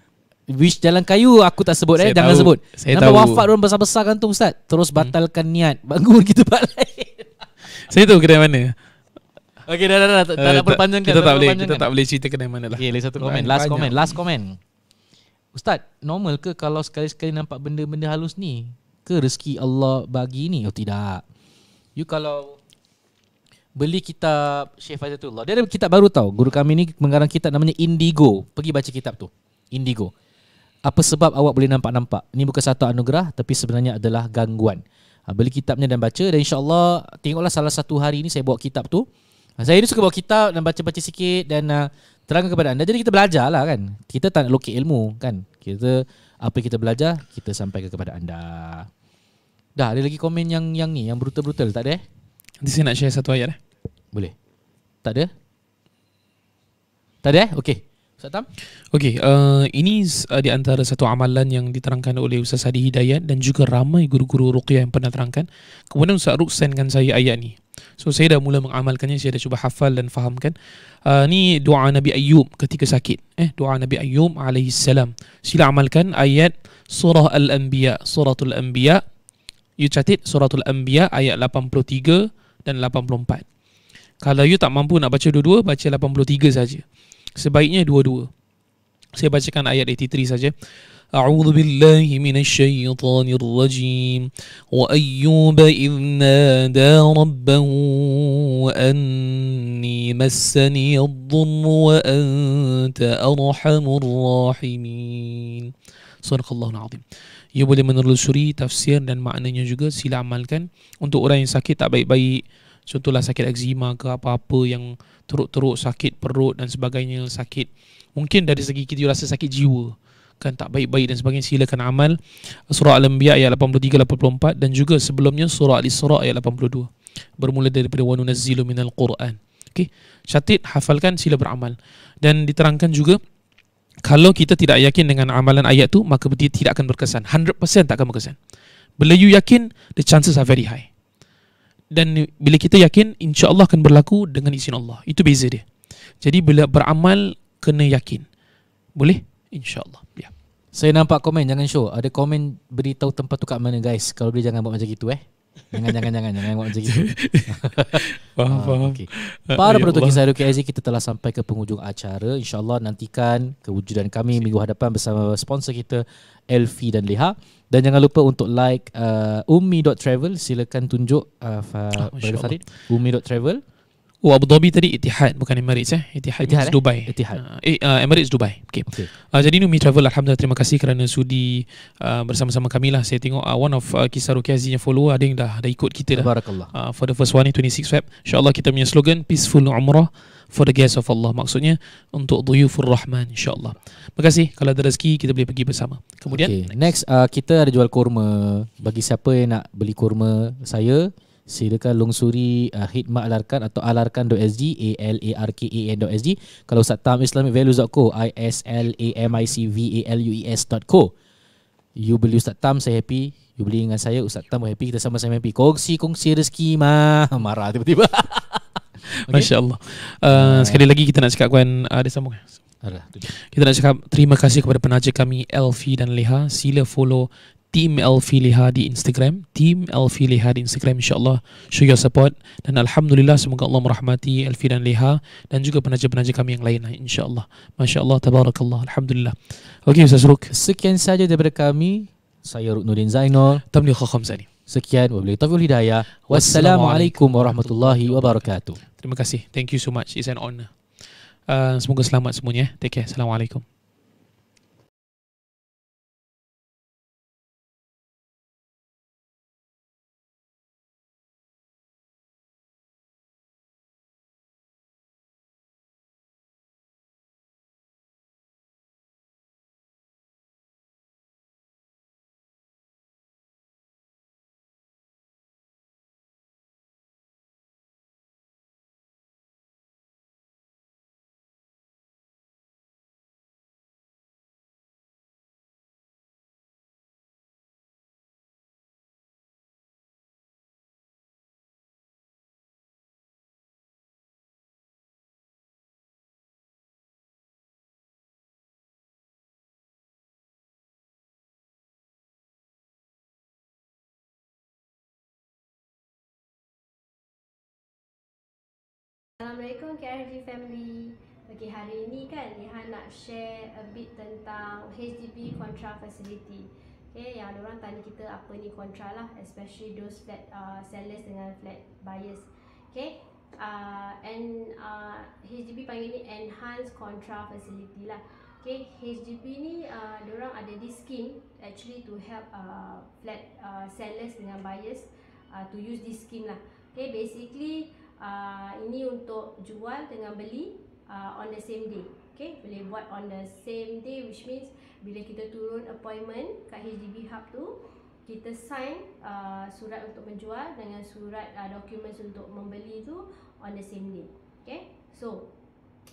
Which jalan kayu aku tak sebut eh. Jangan sebut. Saya Nampak tahu. wafat orang besar-besar kan tu Ustaz. Terus hmm. batalkan hmm. niat. Bangun ke tempat saya tahu kedai mana. Okay dah dah dah. Tak, uh, tak, tak Kita tak, boleh, kita tak boleh cerita kedai mana lah. Okay lagi satu komen. Last komen. Last komen. Ustaz, normal ke kalau sekali-sekali nampak benda-benda halus ni? Ke rezeki Allah bagi ni? Oh tidak. You kalau beli kitab Syekh Fazlullah. Dia ada kitab baru tau. Guru kami ni mengarang kitab namanya Indigo. Pergi baca kitab tu. Indigo apa sebab awak boleh nampak-nampak ini bukan satu anugerah tapi sebenarnya adalah gangguan ha, beli kitabnya dan baca dan insyaallah tengoklah salah satu hari ini saya bawa kitab tu ha, saya ini suka bawa kitab dan baca-baca sikit dan uh, terangkan kepada anda jadi kita belajar lah kan kita tak nak lokek ilmu kan kita apa kita belajar kita sampaikan kepada anda dah ada lagi komen yang yang ni yang brutal-brutal tak ada eh nanti saya nak share satu ayat eh boleh tak ada tak ada eh okey Satam? Okey, uh, ini uh, di antara satu amalan yang diterangkan oleh Ustaz Hadi Hidayat dan juga ramai guru-guru ruqyah yang pernah terangkan. Kemudian Ustaz Ruk sendkan saya ayat ni. So saya dah mula mengamalkannya, saya dah cuba hafal dan fahamkan. Uh, ni doa Nabi Ayyub ketika sakit. Eh, doa Nabi Ayyub alaihi Sila amalkan ayat surah Al-Anbiya, al Anbiya. You catit al Anbiya ayat 83 dan 84. Kalau you tak mampu nak baca dua-dua, baca 83 saja sebaiknya dua-dua saya bacakan ayat 83 saja أعوذ بالله من الشيطان الرجيم وأيوب إذ نادى ربه وأني مسني الضر وأنت أرحم الراحمين صدق الله العظيم Ia boleh menelusuri tafsir dan maknanya juga sila amalkan Untuk orang yang sakit tak baik-baik Contohlah sakit eczema ke apa-apa yang teruk-teruk sakit perut dan sebagainya sakit mungkin dari segi kita rasa sakit jiwa kan tak baik-baik dan sebagainya silakan amal surah al-anbiya ayat 83 84 dan juga sebelumnya surah al-isra ayat 82 bermula daripada wa nunazzilu minal quran okey syatid hafalkan sila beramal dan diterangkan juga kalau kita tidak yakin dengan amalan ayat tu maka dia tidak akan berkesan 100% tak akan berkesan bila you yakin the chances are very high dan bila kita yakin insya-Allah akan berlaku dengan izin Allah. Itu beza dia. Jadi bila beramal kena yakin. Boleh? Insya-Allah. Ya. Saya nampak komen jangan show. Ada komen beritahu tempat tu kat mana guys. Kalau boleh jangan buat macam gitu eh. Jangan jangan jangan jangan buat macam itu. faham, uh, faham. Okay. Ah, Para ya penonton kisah Radio KSZ kita telah sampai ke penghujung acara. InsyaAllah nantikan kewujudan kami minggu hadapan bersama sponsor kita Elfi dan Leha. Dan jangan lupa untuk like uh, umi.travel. Silakan tunjuk uh, ah, Farid. Oh, umi.travel. Umi.travel. Oh Abu Dhabi tadi Etihad bukan Emirates eh. Etihad, Etihad eh? Dubai. Etihad. Uh, eh uh, Emirates Dubai. Okey. Okay. Uh, jadi Numi Travel alhamdulillah terima kasih kerana sudi uh, bersama-sama kami lah. Saya tengok uh, one of uh, kisah Rukiazi yang follow ada yang dah dah ikut kita dah. Barakallah. Uh, for the first one ni 26 Feb. Insya-Allah kita punya slogan peaceful umrah for the guests of Allah. Maksudnya untuk duyufur rahman insya-Allah. Terima kasih kalau ada rezeki kita boleh pergi bersama. Kemudian okay. next, next uh, kita ada jual kurma bagi siapa yang nak beli kurma saya silakan longsuri uh, alarkan atau alarkan.sg a l a r k a n kalau Ustaz Tam Islamic Values.co i s l a m i c v a l u e s dot co. you beli Ustaz Tam saya happy you beli dengan saya Ustaz Tam happy kita sama-sama happy kongsi kongsi rezeki ma marah tiba-tiba okay. Allah uh, sekali lagi kita nak cakap kuan uh, ada sambung kita nak cakap terima kasih kepada penaja kami Elfi dan Leha. Sila follow Team Elfi Alfiliha di Instagram Team Elfi Alfiliha di Instagram insyaAllah Show your support Dan Alhamdulillah semoga Allah merahmati Elfi dan Liha Dan juga penaja-penaja kami yang lain InsyaAllah MasyaAllah Tabarakallah Alhamdulillah Okay Ustaz Ruk Sekian saja daripada kami Saya Ruknudin Zainal Tamni Khakham Zani Sekian Wabillahi Taufiq Hidayah Wassalamualaikum Warahmatullahi Wabarakatuh Terima kasih Thank you so much It's an honor uh, Semoga selamat semuanya Take care Assalamualaikum Assalamualaikum KRG Family Ok hari ini kan Lihan nak share a bit tentang HDB Contra Facility Ok yang orang tanya kita apa ni Contra lah Especially those flat uh, sellers dengan flat buyers Ok uh, And uh, HDB panggil ni Enhanced Contra Facility lah Ok HDB ni uh, orang ada this scheme Actually to help uh, flat uh, sellers dengan buyers uh, To use this scheme lah Okay, basically Ah, ini untuk jual dengan beli uh, on the same day. Okay, boleh buat on the same day which means bila kita turun appointment kat HDB Hub tu, kita sign uh, surat untuk menjual dengan surat uh, dokumen untuk membeli tu on the same day. Okay, so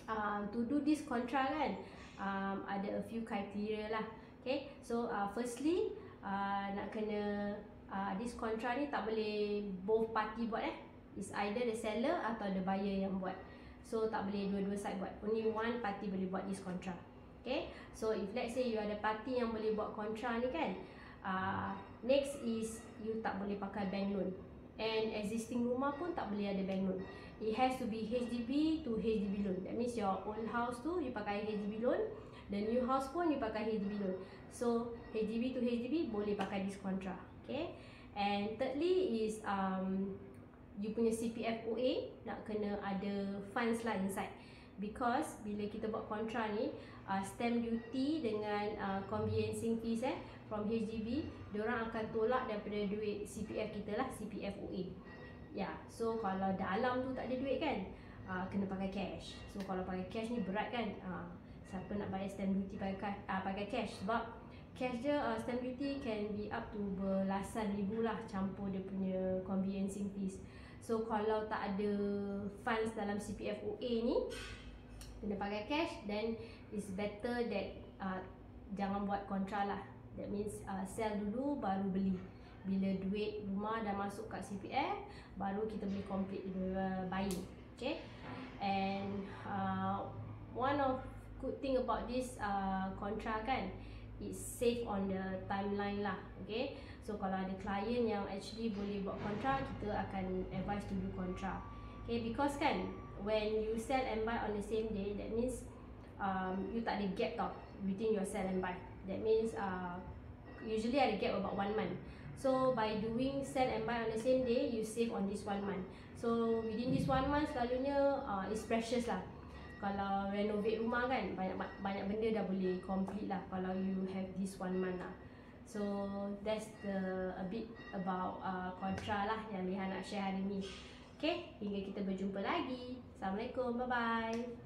uh, to do this contract kan, um, ada a few criteria lah. Okay, so uh, firstly, uh, nak kena uh, this contract ni tak boleh both party buat eh. It's either the seller atau the buyer yang buat. So tak boleh dua-dua side buat. Only one party boleh buat this contract. Okay. So if let's say you are the party yang boleh buat contract ni kan. Uh, next is you tak boleh pakai bank loan. And existing rumah pun tak boleh ada bank loan. It has to be HDB to HDB loan. That means your old house tu you pakai HDB loan. The new house pun you pakai HDB loan. So HDB to HDB boleh pakai this contract. Okay. And thirdly is um, you punya CPF OA nak kena ada funds lah inside because bila kita buat kontra ni uh, stamp duty dengan uh, conveyancing fees eh from HDB orang akan tolak daripada duit CPF kita lah CPF OA ya yeah. so kalau dalam tu tak ada duit kan uh, kena pakai cash so kalau pakai cash ni berat kan uh, siapa nak bayar stamp duty pakai, uh, pakai cash sebab cash dia uh, stamp duty can be up to belasan ribu lah campur dia punya conveyancing fees So kalau tak ada funds dalam CPF OA ni Kena pakai cash Then it's better that uh, Jangan buat kontra lah That means uh, sell dulu baru beli Bila duit rumah dah masuk kat CPF Baru kita boleh complete buying Okay And uh, One of good thing about this uh, kontra kan it's safe on the timeline lah Okay So kalau ada klien yang actually boleh buat kontrak kita akan advise to do kontrak, Okay, because kan, when you sell and buy on the same day, that means um, you tak ada gap tau between your sell and buy. That means uh, usually ada gap about one month. So by doing sell and buy on the same day, you save on this one month. So within this one month, selalunya uh, it's precious lah. Kalau renovate rumah kan, banyak banyak benda dah boleh complete lah kalau you have this one month lah. So that's the a bit about uh, kontra lah yang Leha nak share hari ni. Okay, hingga kita berjumpa lagi. Assalamualaikum, bye-bye.